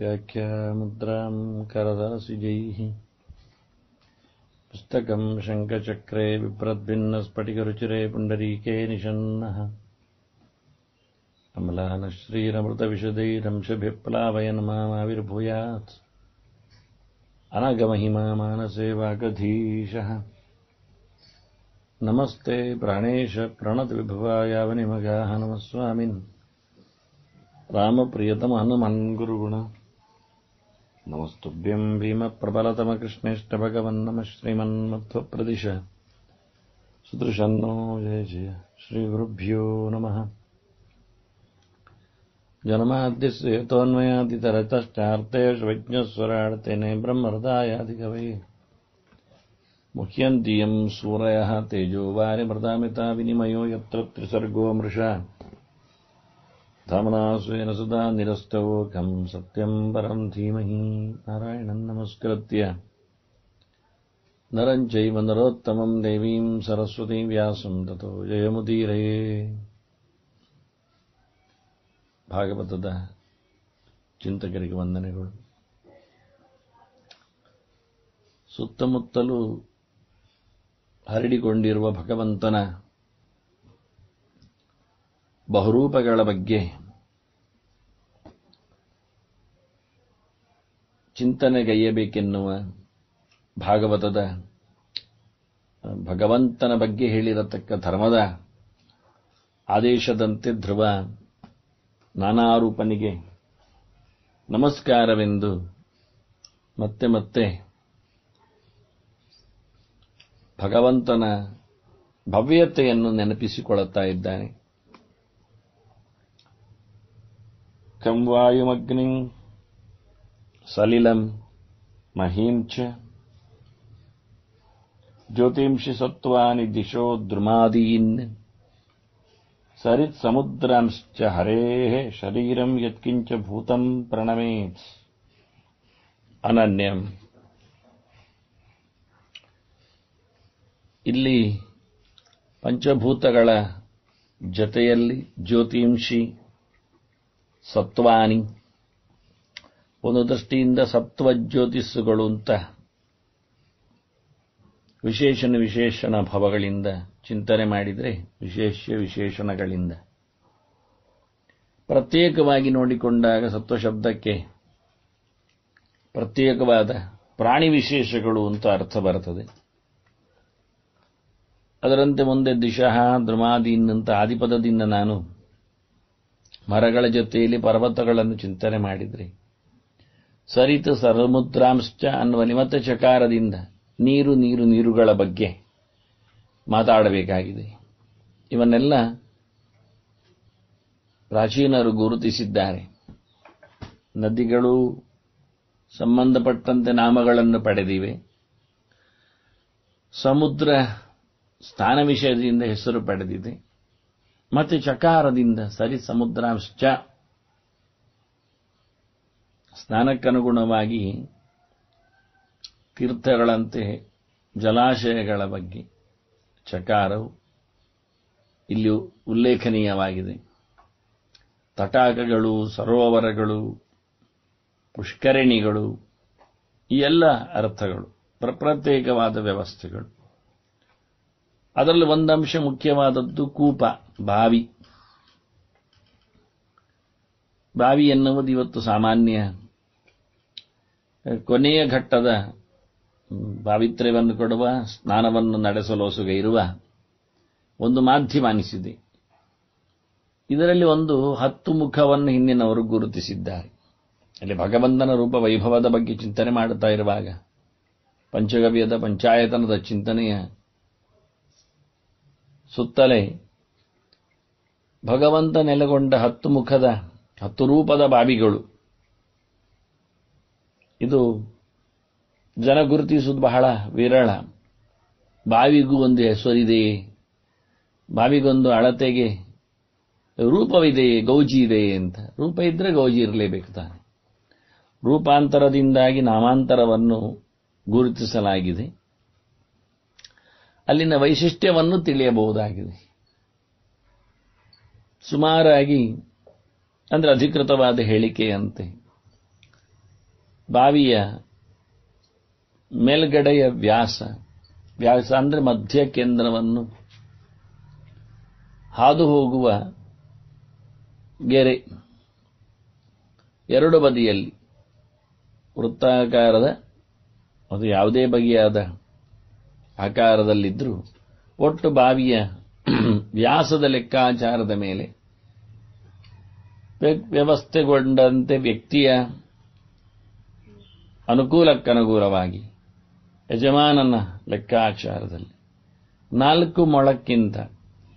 व्याख्यामुद्राम् करदासिजैः पुस्तकं शङ्खचक्रे विप्रद्भिन्नस्फटिकरुचिरे पुण्डरीके निषन्नः अम्लानश्रीरमृतविशदैरंशभिप्लावयन्माविर्भूयात् अनगमहिमानसेवाकधीशः नमस्ते प्राणेश प्राणेशप्रणतिविभवायावनिमगाः नमस्वामिन् रामप्रियतमहनुमन्गुरुगुण भीम प्रबलतम नमस्तुभ्यम् भीमप्रबलतमकृष्णेष्टभगवन् नमः प्रदिश सुदृशन्नो जय जय श्री श्रीगुरुभ्यो नमः जन्माद्यस्येतोन्मयादितरतश्चार्थेष्वज्ञस्वरार्थेने ब्रह्मरदायादिकवये मुह्यन्तीयम् सूरयः तेजोवारिमृदामिता विनिमयो यत्र त्रिसर्गो मृषा ನಿರಸ್ತೋ ಕಂ ಸತ್ಯಂ ಪರಂ ಧೀಮಹಿ ನಾರಾಯಣ ನಮಸ್ಕೃತ್ಯ ನರಂಚೈವ ನರೋತ್ತಮ್ ದೇವೀಂ ಸರಸ್ವತಿ ವ್ಯಾಸಂ ತತೋ ಜಯ ಮುದೀರೇ ಭಾಗವತದ ಚಿಂತಕರಿಗೆ ವಂದನೆಗಳು ಸುತ್ತಮುತ್ತಲು ಹರಿಡಿಕೊಂಡಿರುವ ಭಗವಂತನ ಬಹುರೂಪಗಳ ಬಗ್ಗೆ ಚಿಂತನೆಗೈಯಬೇಕೆನ್ನುವ ಭಾಗವತದ ಭಗವಂತನ ಬಗ್ಗೆ ಹೇಳಿರತಕ್ಕ ಧರ್ಮದ ಆದೇಶದಂತೆ ಧ್ರುವ ನಾನಾರೂಪನಿಗೆ ನಮಸ್ಕಾರವೆಂದು ಮತ್ತೆ ಮತ್ತೆ ಭಗವಂತನ ಭವ್ಯತೆಯನ್ನು ನೆನಪಿಸಿಕೊಳ್ಳುತ್ತಾ ಇದ್ದಾನೆ कं वायुमग्निम् सलिलम् महीम् च ज्योतिंषि सत्त्वानि दिशो द्रुमादीन् सरित्समुद्रांश्च हरेः शरीरम् यत्किञ्च भूतम् प्रणमेत् ಅನನ್ಯಂ ಇಲ್ಲಿ ಪಂಚಭೂತಗಳ ಜೊತೆಯಲ್ಲಿ ಜ್ಯೋತಿಂಷಿ ಸತ್ವಾನಿ ಒಂದು ದೃಷ್ಟಿಯಿಂದ ಸತ್ವ ಜ್ಯೋತಿಸ್ಸುಗಳು ಅಂತ ವಿಶೇಷಣ ವಿಶೇಷಣ ಭವಗಳಿಂದ ಚಿಂತನೆ ಮಾಡಿದರೆ ವಿಶೇಷ ವಿಶೇಷಣಗಳಿಂದ ಪ್ರತ್ಯೇಕವಾಗಿ ನೋಡಿಕೊಂಡಾಗ ಸತ್ವ ಶಬ್ದಕ್ಕೆ ಪ್ರತ್ಯೇಕವಾದ ಪ್ರಾಣಿ ವಿಶೇಷಗಳು ಅಂತ ಅರ್ಥ ಬರುತ್ತದೆ ಅದರಂತೆ ಮುಂದೆ ದಿಶಃ ಧ್ರುಮಾದೀನ್ ಅಂತ ಆದಿಪದದಿಂದ ನಾನು ಮರಗಳ ಜೊತೆಯಲ್ಲಿ ಪರ್ವತಗಳನ್ನು ಚಿಂತನೆ ಮಾಡಿದ್ರಿ ಸರಿತ ಸರ್ವಮುದ್ರಾಂಶ ಅನ್ನುವ ನಿಮತ್ತ ಚಕಾರದಿಂದ ನೀರು ನೀರು ನೀರುಗಳ ಬಗ್ಗೆ ಮಾತಾಡಬೇಕಾಗಿದೆ ಇವನ್ನೆಲ್ಲ ಪ್ರಾಚೀನರು ಗುರುತಿಸಿದ್ದಾರೆ ನದಿಗಳು ಸಂಬಂಧಪಟ್ಟಂತೆ ನಾಮಗಳನ್ನು ಪಡೆದಿವೆ ಸಮುದ್ರ ಸ್ಥಾನ ವಿಷಯದಿಂದ ಹೆಸರು ಪಡೆದಿದೆ ಮತ್ತೆ ಚಕಾರದಿಂದ ಸರಿ ಸಮುದ್ರಾಂಶ್ಚ ಸ್ನಾನಕ್ಕನುಗುಣವಾಗಿ ತೀರ್ಥಗಳಂತೆ ಜಲಾಶಯಗಳ ಬಗ್ಗೆ ಚಕಾರವು ಇಲ್ಲಿ ಉಲ್ಲೇಖನೀಯವಾಗಿದೆ ತಟಾಕಗಳು ಸರೋವರಗಳು ಪುಷ್ಕರಣಿಗಳು ಈ ಎಲ್ಲ ಅರ್ಥಗಳು ಪ್ರಪ್ರತ್ಯೇಕವಾದ ವ್ಯವಸ್ಥೆಗಳು ಅದರಲ್ಲಿ ಒಂದಂಶ ಮುಖ್ಯವಾದದ್ದು ಕೂಪ ಬಾವಿ ಬಾವಿ ಎನ್ನುವುದು ಇವತ್ತು ಸಾಮಾನ್ಯ ಕೊನೆಯ ಘಟ್ಟದ ಪಾವಿತ್ರ್ಯವನ್ನು ಕೊಡುವ ಸ್ನಾನವನ್ನು ನಡೆಸಲೋಸುಗೆ ಇರುವ ಒಂದು ಮಾಧ್ಯಮ ಅನಿಸಿದೆ ಇದರಲ್ಲಿ ಒಂದು ಹತ್ತು ಮುಖವನ್ನು ಹಿಂದಿನವರು ಗುರುತಿಸಿದ್ದಾರೆ ಅಲ್ಲಿ ಭಗವಂತನ ರೂಪ ವೈಭವದ ಬಗ್ಗೆ ಚಿಂತನೆ ಮಾಡುತ್ತಾ ಇರುವಾಗ ಪಂಚಗವ್ಯದ ಪಂಚಾಯತನದ ಚಿಂತನೆಯ ಸುತ್ತಲೇ ಭಗವಂತ ನೆಲೆಗೊಂಡ ಹತ್ತು ಮುಖದ ಹತ್ತು ರೂಪದ ಬಾವಿಗಳು ಇದು ಜನ ಗುರುತಿಸುವುದು ಬಹಳ ವಿರಳ ಬಾವಿಗೂ ಒಂದು ಹೆಸರಿದೆಯೇ ಬಾವಿಗೊಂದು ಅಳತೆಗೆ ರೂಪವಿದೆಯೇ ಗೌಜಿ ಇದೆಯೇ ಅಂತ ರೂಪ ಇದ್ರೆ ಗೌಜಿ ಇರಲೇಬೇಕು ತಾನೆ ರೂಪಾಂತರದಿಂದಾಗಿ ನಾಮಾಂತರವನ್ನು ಗುರುತಿಸಲಾಗಿದೆ ಅಲ್ಲಿನ ವೈಶಿಷ್ಟ್ಯವನ್ನು ತಿಳಿಯಬಹುದಾಗಿದೆ ಸುಮಾರಾಗಿ ಅಂದರೆ ಅಧಿಕೃತವಾದ ಹೇಳಿಕೆಯಂತೆ ಬಾವಿಯ ಮೇಲ್ಗಡೆಯ ವ್ಯಾಸ ವ್ಯಾಸ ಅಂದರೆ ಮಧ್ಯ ಕೇಂದ್ರವನ್ನು ಹಾದು ಹೋಗುವ ಗೆರೆ ಎರಡು ಬದಿಯಲ್ಲಿ ವೃತ್ತಾಕಾರದ ಅದು ಯಾವುದೇ ಬಗೆಯಾದ ಆಕಾರದಲ್ಲಿದ್ದರೂ ಒಟ್ಟು ಬಾವಿಯ ವ್ಯಾಸದ ಲೆಕ್ಕಾಚಾರದ ಮೇಲೆ ವ್ಯವಸ್ಥೆಗೊಂಡಂತೆ ವ್ಯಕ್ತಿಯ ಅನುಕೂಲಕ್ಕನುಗುಣವಾಗಿ ಯಜಮಾನನ ಲೆಕ್ಕಾಚಾರದಲ್ಲಿ ನಾಲ್ಕು ಮೊಳಕ್ಕಿಂತ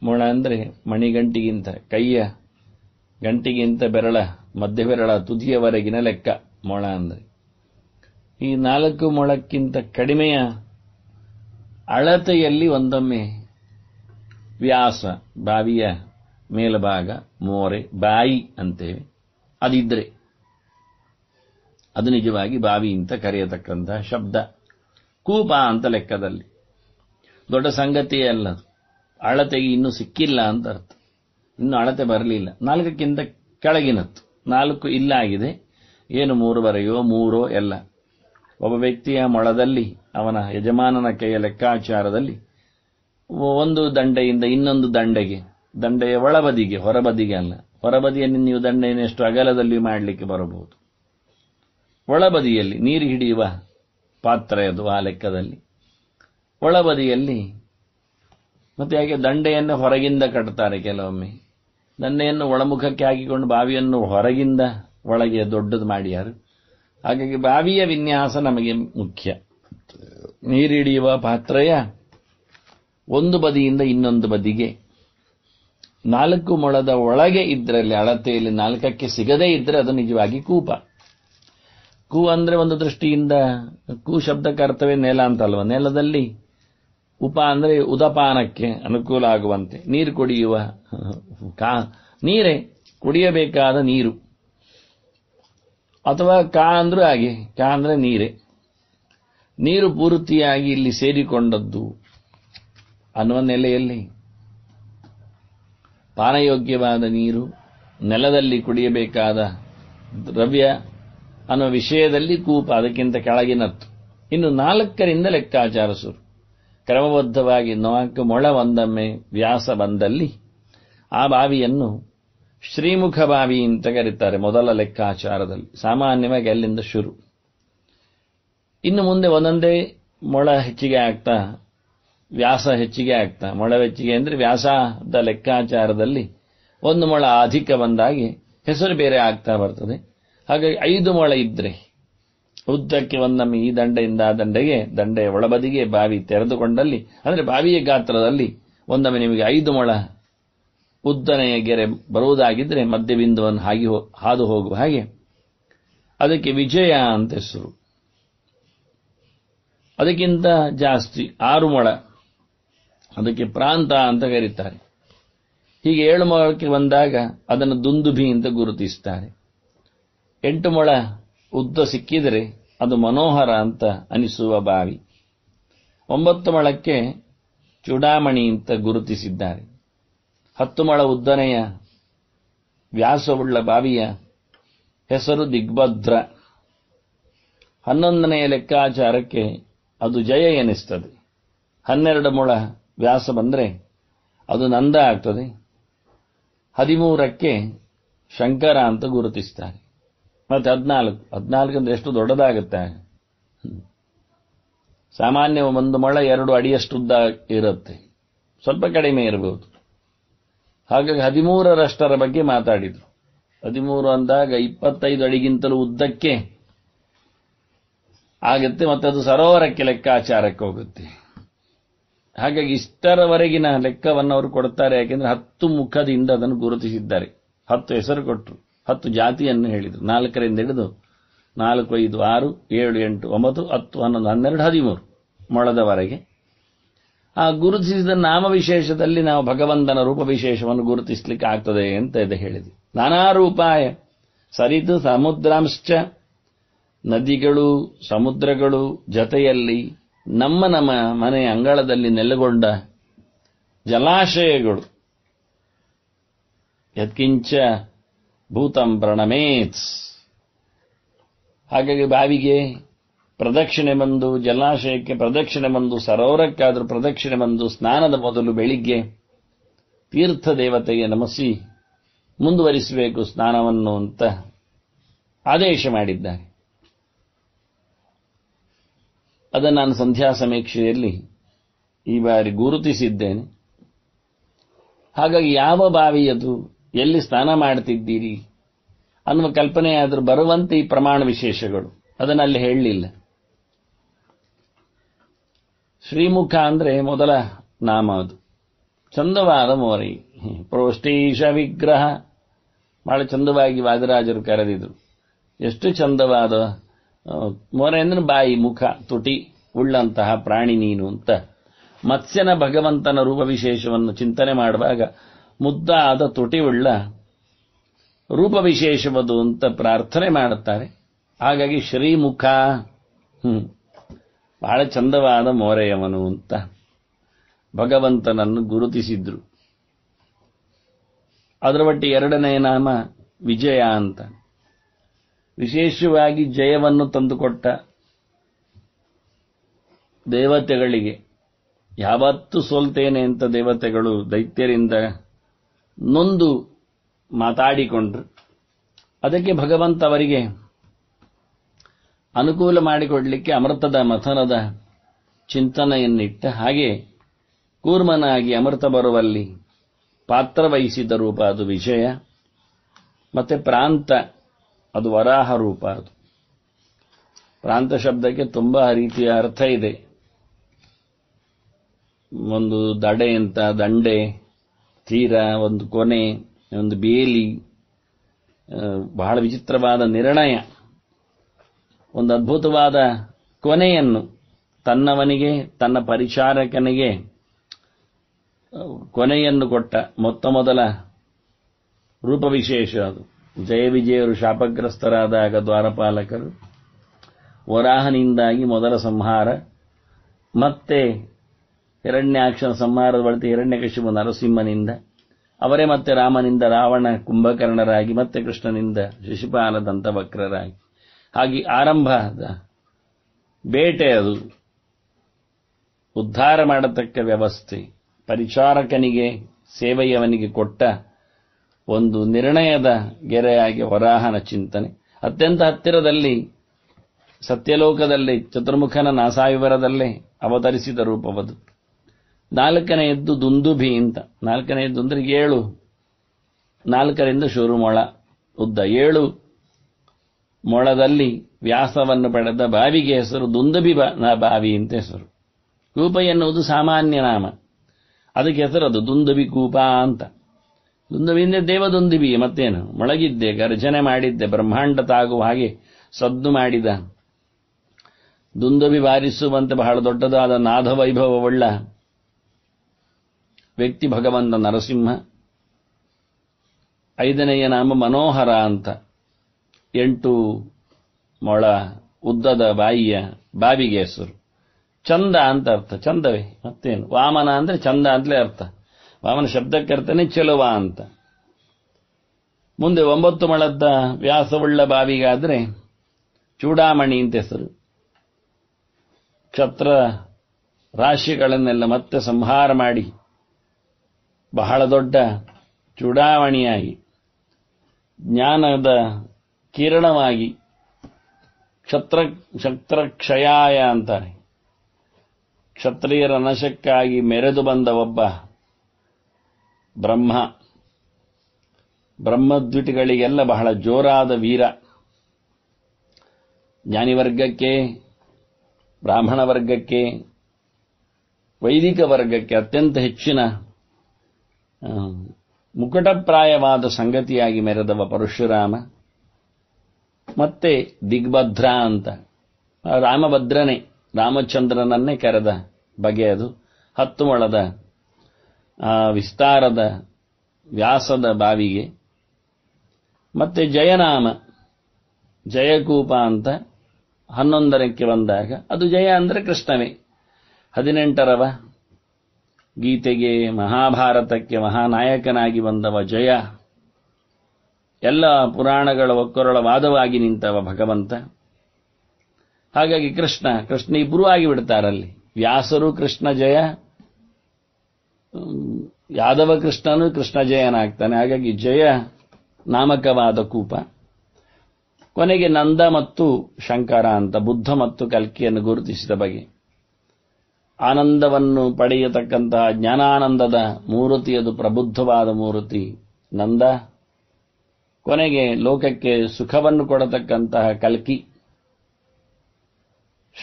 ಮೊಳ ಅಂದರೆ ಮಣಿಗಂಟಿಗಿಂತ ಕೈಯ ಗಂಟಿಗಿಂತ ಬೆರಳ ಮಧ್ಯ ಬೆರಳ ತುದಿಯವರೆಗಿನ ಲೆಕ್ಕ ಮೊಳ ಅಂದರೆ ಈ ನಾಲ್ಕು ಮೊಳಕ್ಕಿಂತ ಕಡಿಮೆಯ ಅಳತೆಯಲ್ಲಿ ಒಂದೊಮ್ಮೆ ವ್ಯಾಸ ಬಾವಿಯ ಮೇಲಭಾಗ ಮೋರೆ ಬಾಯಿ ಅಂತೇವೆ ಅದಿದ್ರೆ ಅದು ನಿಜವಾಗಿ ಬಾವಿ ಅಂತ ಕರೆಯತಕ್ಕಂತಹ ಶಬ್ದ ಕೂಪ ಅಂತ ಲೆಕ್ಕದಲ್ಲಿ ದೊಡ್ಡ ಸಂಗತಿಯೇ ಅಲ್ಲದು ಅಳತೆಗೆ ಇನ್ನೂ ಸಿಕ್ಕಿಲ್ಲ ಅಂತ ಅರ್ಥ ಇನ್ನು ಅಳತೆ ಬರಲಿಲ್ಲ ನಾಲ್ಕಕ್ಕಿಂತ ಕೆಳಗಿನತ್ತು ನಾಲ್ಕು ಇಲ್ಲ ಆಗಿದೆ ಏನು ಮೂರು ಬರೆಯೋ ಮೂರೋ ಎಲ್ಲ ಒಬ್ಬ ವ್ಯಕ್ತಿಯ ಮೊಳದಲ್ಲಿ ಅವನ ಯಜಮಾನನ ಕೈಯ ಲೆಕ್ಕಾಚಾರದಲ್ಲಿ ಒಂದು ದಂಡೆಯಿಂದ ಇನ್ನೊಂದು ದಂಡೆಗೆ ದಂಡೆಯ ಒಳಬದಿಗೆ ಹೊರಬದಿಗೆ ಅಲ್ಲ ಹೊರಬದಿಯಲ್ಲಿ ನೀವು ದಂಡೆಯನ್ನು ಎಷ್ಟು ಅಗಲದಲ್ಲಿ ಮಾಡಲಿಕ್ಕೆ ಬರಬಹುದು ಒಳಬದಿಯಲ್ಲಿ ನೀರು ಹಿಡಿಯುವ ಪಾತ್ರ ಅದು ಆ ಲೆಕ್ಕದಲ್ಲಿ ಒಳಬದಿಯಲ್ಲಿ ಮತ್ತೆ ಹಾಗೆ ದಂಡೆಯನ್ನು ಹೊರಗಿಂದ ಕಟ್ತಾರೆ ಕೆಲವೊಮ್ಮೆ ದಂಡೆಯನ್ನು ಒಳಮುಖಕ್ಕೆ ಹಾಕಿಕೊಂಡು ಬಾವಿಯನ್ನು ಹೊರಗಿಂದ ಒಳಗೆ ದೊಡ್ಡದು ಮಾಡಿಯಾರು ಹಾಗಾಗಿ ಬಾವಿಯ ವಿನ್ಯಾಸ ನಮಗೆ ಮುಖ್ಯ ನೀರಿಡಿಯುವ ಪಾತ್ರೆಯ ಒಂದು ಬದಿಯಿಂದ ಇನ್ನೊಂದು ಬದಿಗೆ ನಾಲ್ಕು ಮೊಳದ ಒಳಗೆ ಇದ್ರಲ್ಲಿ ಅಳತೆಯಲ್ಲಿ ನಾಲ್ಕಕ್ಕೆ ಸಿಗದೇ ಇದ್ದರೆ ಅದು ನಿಜವಾಗಿ ಕೂಪ ಕೂ ಅಂದ್ರೆ ಒಂದು ದೃಷ್ಟಿಯಿಂದ ಕೂ ಶಬ್ದಕ್ಕೆ ಅರ್ಥವೇ ನೆಲ ಅಂತಲ್ವ ನೆಲದಲ್ಲಿ ಉಪ ಅಂದ್ರೆ ಉದಪಾನಕ್ಕೆ ಅನುಕೂಲ ಆಗುವಂತೆ ನೀರು ಕುಡಿಯುವ ಕಾ ನೀರೇ ಕುಡಿಯಬೇಕಾದ ನೀರು ಅಥವಾ ಕಾ ಅಂದ್ರೂ ಹಾಗೆ ಕಾ ಅಂದ್ರೆ ನೀರೇ ನೀರು ಪೂರ್ತಿಯಾಗಿ ಇಲ್ಲಿ ಸೇರಿಕೊಂಡದ್ದು ಅನ್ನುವ ನೆಲೆಯಲ್ಲಿ ಪಾನಯೋಗ್ಯವಾದ ನೀರು ನೆಲದಲ್ಲಿ ಕುಡಿಯಬೇಕಾದ ದ್ರವ್ಯ ಅನ್ನುವ ವಿಷಯದಲ್ಲಿ ಕೂಪ ಅದಕ್ಕಿಂತ ಕೆಳಗಿನತ್ತು ಇನ್ನು ನಾಲ್ಕರಿಂದ ಲೆಕ್ಕಾಚಾರ ಕ್ರಮಬದ್ಧವಾಗಿ ನಾಲ್ಕು ಮೊಳ ಒಂದೊಮ್ಮೆ ವ್ಯಾಸ ಬಂದಲ್ಲಿ ಆ ಬಾವಿಯನ್ನು ಶ್ರೀಮುಖ ಬಾವಿ ಅಂತ ಕರೀತಾರೆ ಮೊದಲ ಲೆಕ್ಕಾಚಾರದಲ್ಲಿ ಸಾಮಾನ್ಯವಾಗಿ ಅಲ್ಲಿಂದ ಶುರು ಇನ್ನು ಮುಂದೆ ಒಂದೊಂದೇ ಮೊಳ ಹೆಚ್ಚಿಗೆ ಆಗ್ತಾ ವ್ಯಾಸ ಹೆಚ್ಚಿಗೆ ಆಗ್ತಾ ಮೊಳ ಹೆಚ್ಚಿಗೆ ಅಂದ್ರೆ ವ್ಯಾಸದ ಲೆಕ್ಕಾಚಾರದಲ್ಲಿ ಒಂದು ಮೊಳ ಅಧಿಕ ಬಂದಾಗಿ ಹೆಸರು ಬೇರೆ ಆಗ್ತಾ ಬರ್ತದೆ ಹಾಗಾಗಿ ಐದು ಮೊಳ ಇದ್ರೆ ಉದ್ದಕ್ಕೆ ಒಂದೊಮ್ಮೆ ಈ ದಂಡೆಯಿಂದ ಆ ದಂಡೆಗೆ ದಂಡೆಯ ಒಳಬದಿಗೆ ಬಾವಿ ತೆರೆದುಕೊಂಡಲ್ಲಿ ಅಂದ್ರೆ ಬಾವಿಯ ಗಾತ್ರದಲ್ಲಿ ಒಂದೊಮ್ಮೆ ನಿಮಗೆ ಐದು ಮೊಳ ಉದ್ದನೆಯ ಗೆರೆ ಬರುವುದಾಗಿದ್ದರೆ ಮಧ್ಯಬಿಂದುವನ್ನು ಹಾಗೆ ಹಾದು ಹೋಗುವ ಹಾಗೆ ಅದಕ್ಕೆ ವಿಜಯ ಅಂತ ಹೆಸರು ಅದಕ್ಕಿಂತ ಜಾಸ್ತಿ ಆರು ಮೊಳ ಅದಕ್ಕೆ ಪ್ರಾಂತ ಅಂತ ಕರೀತಾರೆ ಹೀಗೆ ಏಳು ಮೊಳಕ್ಕೆ ಬಂದಾಗ ಅದನ್ನು ದುಂದುಭಿ ಅಂತ ಗುರುತಿಸ್ತಾರೆ ಎಂಟು ಮೊಳ ಉದ್ದ ಸಿಕ್ಕಿದರೆ ಅದು ಮನೋಹರ ಅಂತ ಅನಿಸುವ ಬಾವಿ ಒಂಬತ್ತು ಮೊಳಕ್ಕೆ ಚುಡಾಮಣಿ ಅಂತ ಗುರುತಿಸಿದ್ದಾರೆ ಹತ್ತು ಮಳ ಉದ್ದನೆಯ ವ್ಯಾಸವುಳ್ಳ ಬಾವಿಯ ಹೆಸರು ದಿಗ್ಭದ್ರ ಹನ್ನೊಂದನೆಯ ಲೆಕ್ಕಾಚಾರಕ್ಕೆ ಅದು ಜಯ ಎನಿಸ್ತದೆ ಹನ್ನೆರಡು ಮೊಳ ವ್ಯಾಸ ಬಂದರೆ ಅದು ನಂದ ಆಗ್ತದೆ ಹದಿಮೂರಕ್ಕೆ ಶಂಕರ ಅಂತ ಗುರುತಿಸ್ತಾರೆ ಮತ್ತೆ ಹದಿನಾಲ್ಕು ಹದಿನಾಲ್ಕು ಎಷ್ಟು ದೊಡ್ಡದಾಗುತ್ತೆ ಸಾಮಾನ್ಯ ಒಂದು ಮೊಳ ಎರಡು ಅಡಿಯಷ್ಟುದ್ದ ಇರುತ್ತೆ ಸ್ವಲ್ಪ ಕಡಿಮೆ ಇರಬಹುದು ಹಾಗಾಗಿ ಹದಿಮೂರರಷ್ಟರ ಬಗ್ಗೆ ಮಾತಾಡಿದರು ಹದಿಮೂರು ಅಂದಾಗ ಇಪ್ಪತ್ತೈದು ಅಡಿಗಿಂತಲೂ ಉದ್ದಕ್ಕೆ ಆಗುತ್ತೆ ಮತ್ತೆ ಅದು ಸರೋವರಕ್ಕೆ ಲೆಕ್ಕಾಚಾರಕ್ಕೆ ಹೋಗುತ್ತೆ ಹಾಗಾಗಿ ಇಷ್ಟರವರೆಗಿನ ಲೆಕ್ಕವನ್ನು ಅವರು ಕೊಡ್ತಾರೆ ಯಾಕೆಂದ್ರೆ ಹತ್ತು ಮುಖದಿಂದ ಅದನ್ನು ಗುರುತಿಸಿದ್ದಾರೆ ಹತ್ತು ಹೆಸರು ಕೊಟ್ಟರು ಹತ್ತು ಜಾತಿಯನ್ನು ಹೇಳಿದರು ನಾಲ್ಕರಿಂದ ಹಿಡಿದು ನಾಲ್ಕು ಐದು ಆರು ಏಳು ಎಂಟು ಒಂಬತ್ತು ಹತ್ತು ಹನ್ನೊಂದು ಹನ್ನೆರಡು ಹದಿಮೂರು ಮೊಳದವರೆಗೆ ಆ ಗುರುತಿಸಿದ ನಾಮ ವಿಶೇಷದಲ್ಲಿ ನಾವು ಭಗವಂತನ ರೂಪ ವಿಶೇಷವನ್ನು ಗುರುತಿಸಲಿಕ್ಕೆ ಆಗ್ತದೆ ಅಂತ ಇದು ಹೇಳಿದೆ ನಾನಾ ರೂಪಾಯ ಸರಿತು ಸಮುದ್ರಾಂಶ್ಚ ನದಿಗಳು ಸಮುದ್ರಗಳು ಜತೆಯಲ್ಲಿ ನಮ್ಮ ನಮ್ಮ ಮನೆ ಅಂಗಳದಲ್ಲಿ ನೆಲೆಗೊಂಡ ಜಲಾಶಯಗಳು ಯತ್ಕಿಂಚ ಭೂತಂ ಪ್ರಣಮೇತ್ಸ್ ಹಾಗಾಗಿ ಬಾವಿಗೆ ಪ್ರದಕ್ಷಿಣೆ ಬಂದು ಜಲಾಶಯಕ್ಕೆ ಪ್ರದಕ್ಷಿಣೆ ಬಂದು ಸರೋವರಕ್ಕಾದರೂ ಪ್ರದಕ್ಷಿಣೆ ಬಂದು ಸ್ನಾನದ ಮೊದಲು ಬೆಳಿಗ್ಗೆ ತೀರ್ಥ ದೇವತೆಗೆ ನಮಸಿ ಮುಂದುವರಿಸಬೇಕು ಸ್ನಾನವನ್ನು ಅಂತ ಆದೇಶ ಮಾಡಿದ್ದಾರೆ ಅದನ್ನು ನಾನು ಸಂಧ್ಯಾ ಸಮೀಕ್ಷೆಯಲ್ಲಿ ಈ ಬಾರಿ ಗುರುತಿಸಿದ್ದೇನೆ ಹಾಗಾಗಿ ಯಾವ ಬಾವಿಯದು ಎಲ್ಲಿ ಸ್ನಾನ ಮಾಡ್ತಿದ್ದೀರಿ ಅನ್ನುವ ಕಲ್ಪನೆಯಾದರೂ ಬರುವಂತೆ ಈ ಪ್ರಮಾಣ ವಿಶೇಷಗಳು ಅದನ್ನಲ್ಲಿ ಹೇಳಲಿಲ್ಲ ಶ್ರೀಮುಖ ಅಂದರೆ ಮೊದಲ ನಾಮ ಅದು ಚಂದವಾದ ಮೋರಿ ಪ್ರೋಷ್ಠೀಶ ವಿಗ್ರಹ ಬಹಳ ಚಂದವಾಗಿ ವಾದರಾಜರು ಕರೆದಿದ್ರು ಎಷ್ಟು ಚಂದವಾದ ಮೋರೆ ಅಂದ್ರೆ ಬಾಯಿ ಮುಖ ತುಟಿ ಉಳ್ಳಂತಹ ಪ್ರಾಣಿ ನೀನು ಅಂತ ಮತ್ಸ್ಯನ ಭಗವಂತನ ರೂಪ ವಿಶೇಷವನ್ನು ಚಿಂತನೆ ಮಾಡುವಾಗ ಮುದ್ದಾದ ತುಟಿವುಳ್ಳ ರೂಪ ವಿಶೇಷವದು ಅಂತ ಪ್ರಾರ್ಥನೆ ಮಾಡುತ್ತಾರೆ ಹಾಗಾಗಿ ಶ್ರೀಮುಖ ಬಹಳ ಚಂದವಾದ ಮೋರೆಯವನು ಅಂತ ಭಗವಂತನನ್ನು ಗುರುತಿಸಿದ್ರು ಅದರ ಒಟ್ಟು ಎರಡನೇ ನಾಮ ವಿಜಯ ಅಂತ ವಿಶೇಷವಾಗಿ ಜಯವನ್ನು ತಂದುಕೊಟ್ಟ ದೇವತೆಗಳಿಗೆ ಯಾವತ್ತು ಸೋಲ್ತೇನೆ ಅಂತ ದೇವತೆಗಳು ದೈತ್ಯರಿಂದ ನೊಂದು ಮಾತಾಡಿಕೊಂಡ್ರು ಅದಕ್ಕೆ ಭಗವಂತ ಅವರಿಗೆ ಅನುಕೂಲ ಮಾಡಿಕೊಡಲಿಕ್ಕೆ ಅಮೃತದ ಮಥನದ ಚಿಂತನೆಯನ್ನಿಟ್ಟ ಹಾಗೆ ಕೂರ್ಮನಾಗಿ ಅಮೃತ ಬರುವಲ್ಲಿ ವಹಿಸಿದ ರೂಪ ಅದು ವಿಷಯ ಮತ್ತೆ ಪ್ರಾಂತ ಅದು ವರಾಹ ರೂಪ ಅದು ಪ್ರಾಂತ ಶಬ್ದಕ್ಕೆ ತುಂಬ ರೀತಿಯ ಅರ್ಥ ಇದೆ ಒಂದು ದಡೆ ಅಂತ ದಂಡೆ ತೀರ ಒಂದು ಕೊನೆ ಒಂದು ಬೇಲಿ ಬಹಳ ವಿಚಿತ್ರವಾದ ನಿರ್ಣಯ ಒಂದು ಅದ್ಭುತವಾದ ಕೊನೆಯನ್ನು ತನ್ನವನಿಗೆ ತನ್ನ ಪರಿಚಾರಕನಿಗೆ ಕೊನೆಯನ್ನು ಕೊಟ್ಟ ಮೊತ್ತ ಮೊದಲ ರೂಪವಿಶೇಷ ಅದು ಜಯ ವಿಜಯರು ಶಾಪಗ್ರಸ್ತರಾದಾಗ ದ್ವಾರಪಾಲಕರು ವರಾಹನಿಂದಾಗಿ ಮೊದಲ ಸಂಹಾರ ಮತ್ತೆ ಎರಡನೇ ಹಿರಣ್ಯಾಕ್ಷನ ಸಂಹಾರದ ಬಳಿಕ ಹಿರಣ್ಯಕಶಿಪು ನರಸಿಂಹನಿಂದ ಅವರೇ ಮತ್ತೆ ರಾಮನಿಂದ ರಾವಣ ಕುಂಭಕರ್ಣರಾಗಿ ಮತ್ತೆ ಕೃಷ್ಣನಿಂದ ಶಿಶುಪಾಲ ದಂತವಕ್ರರಾಗಿ ಹಾಗೆ ಆರಂಭ ಬೇಟೆ ಅದು ಉದ್ಧಾರ ಮಾಡತಕ್ಕ ವ್ಯವಸ್ಥೆ ಪರಿಚಾರಕನಿಗೆ ಸೇವೆಯವನಿಗೆ ಕೊಟ್ಟ ಒಂದು ನಿರ್ಣಯದ ಗೆರೆಯಾಗಿ ವರಾಹನ ಚಿಂತನೆ ಅತ್ಯಂತ ಹತ್ತಿರದಲ್ಲಿ ಸತ್ಯಲೋಕದಲ್ಲಿ ಚತುರ್ಮುಖನ ನಾಸಾವಿವರದಲ್ಲೇ ಅವತರಿಸಿದ ರೂಪವದು ನಾಲ್ಕನೆಯದ್ದು ದುಂದುಭಿ ಅಂತ ನಾಲ್ಕನೆಯದ್ದು ಅಂದರೆ ಏಳು ನಾಲ್ಕರಿಂದ ಶುರುಮೊಳ ಉದ್ದ ಏಳು ಮೊಳದಲ್ಲಿ ವ್ಯಾಸವನ್ನು ಪಡೆದ ಬಾವಿಗೆ ಹೆಸರು ದುಂದಬಿ ಬಾವಿ ಅಂತ ಹೆಸರು ಕೂಪ ಎನ್ನುವುದು ಸಾಮಾನ್ಯ ನಾಮ ಅದಕ್ಕೆ ಹೆಸರದು ದುಂದುಬಿ ಕೂಪ ಅಂತ ದೇವ ದೇವದುಂದುಬಿ ಮತ್ತೇನು ಮೊಳಗಿದ್ದೆ ಗರ್ಜನೆ ಮಾಡಿದ್ದೆ ಬ್ರಹ್ಮಾಂಡ ತಾಗುವ ಹಾಗೆ ಸದ್ದು ಮಾಡಿದ ದುಂದುಬಿ ಬಾರಿಸುವಂತೆ ಬಹಳ ದೊಡ್ಡದಾದ ವೈಭವವುಳ್ಳ ವ್ಯಕ್ತಿ ಭಗವಂತ ನರಸಿಂಹ ಐದನೆಯ ನಾಮ ಮನೋಹರ ಅಂತ ಎಂಟು ಮೊಳ ಉದ್ದದ ಬಾಯಿಯ ಬಾವಿಗೆ ಹೆಸರು ಚಂದ ಅಂತ ಅರ್ಥ ಚಂದವೇ ಮತ್ತೇನು ವಾಮನ ಅಂದ್ರೆ ಚಂದ ಅಂತಲೇ ಅರ್ಥ ವಾಮನ ಶಬ್ದಕ್ಕೆ ಅರ್ಥನೇ ಚೆಲುವ ಅಂತ ಮುಂದೆ ಒಂಬತ್ತು ಮೊಳದ ವ್ಯಾಸವುಳ್ಳ ಬಾವಿಗಾದ್ರೆ ಚೂಡಾಮಣಿ ಅಂತ ಹೆಸರು ಕ್ಷತ್ರ ರಾಶಿಗಳನ್ನೆಲ್ಲ ಮತ್ತೆ ಸಂಹಾರ ಮಾಡಿ ಬಹಳ ದೊಡ್ಡ ಚೂಡಾವಣಿಯಾಗಿ ಜ್ಞಾನದ ಕಿರಣವಾಗಿ ಕ್ಷತ್ರ ಕ್ಷತ್ರಕ್ಷಯಾಯ ಅಂತಾರೆ ಕ್ಷತ್ರಿಯರ ನಶಕ್ಕಾಗಿ ಮೆರೆದು ಬಂದ ಒಬ್ಬ ಬ್ರಹ್ಮ ಬ್ರಹ್ಮದ್ವಿಟಿಗಳಿಗೆಲ್ಲ ಬಹಳ ಜೋರಾದ ವೀರ ಜ್ಞಾನಿವರ್ಗಕ್ಕೆ ಬ್ರಾಹ್ಮಣ ವರ್ಗಕ್ಕೆ ವೈದಿಕ ವರ್ಗಕ್ಕೆ ಅತ್ಯಂತ ಹೆಚ್ಚಿನ ಮುಕುಟಪ್ರಾಯವಾದ ಸಂಗತಿಯಾಗಿ ಮೆರೆದವ ಪರಶುರಾಮ ಮತ್ತೆ ದಿಗ್ಭದ್ರ ಅಂತ ರಾಮಭದ್ರನೇ ರಾಮಚಂದ್ರನನ್ನೇ ಕರೆದ ಬಗೆ ಅದು ಹತ್ತು ಮೊಳದ ವಿಸ್ತಾರದ ವ್ಯಾಸದ ಬಾವಿಗೆ ಮತ್ತೆ ಜಯನಾಮ ಜಯಕೂಪ ಅಂತ ಹನ್ನೊಂದರಕ್ಕೆ ಬಂದಾಗ ಅದು ಜಯ ಅಂದರೆ ಕೃಷ್ಣವೇ ಹದಿನೆಂಟರವ ಗೀತೆಗೆ ಮಹಾಭಾರತಕ್ಕೆ ಮಹಾನಾಯಕನಾಗಿ ಬಂದವ ಜಯ ಎಲ್ಲ ಪುರಾಣಗಳ ಒಕ್ಕರೊಳ ವಾದವಾಗಿ ನಿಂತವ ಭಗವಂತ ಹಾಗಾಗಿ ಕೃಷ್ಣ ಕೃಷ್ಣ ಇಬ್ಬರೂ ಆಗಿಬಿಡ್ತಾರಲ್ಲಿ ವ್ಯಾಸರು ಕೃಷ್ಣ ಜಯ ಯಾದವ ಕೃಷ್ಣನು ಕೃಷ್ಣ ಜಯನಾಗ್ತಾನೆ ಹಾಗಾಗಿ ಜಯ ನಾಮಕವಾದ ಕೂಪ ಕೊನೆಗೆ ನಂದ ಮತ್ತು ಶಂಕರ ಅಂತ ಬುದ್ಧ ಮತ್ತು ಕಲ್ಕಿಯನ್ನು ಗುರುತಿಸಿದ ಬಗೆ ಆನಂದವನ್ನು ಪಡೆಯತಕ್ಕಂತಹ ಜ್ಞಾನಾನಂದದ ಅದು ಪ್ರಬುದ್ಧವಾದ ಮೂರ್ತಿ ನಂದ ಕೊನೆಗೆ ಲೋಕಕ್ಕೆ ಸುಖವನ್ನು ಕೊಡತಕ್ಕಂತಹ ಕಲ್ಕಿ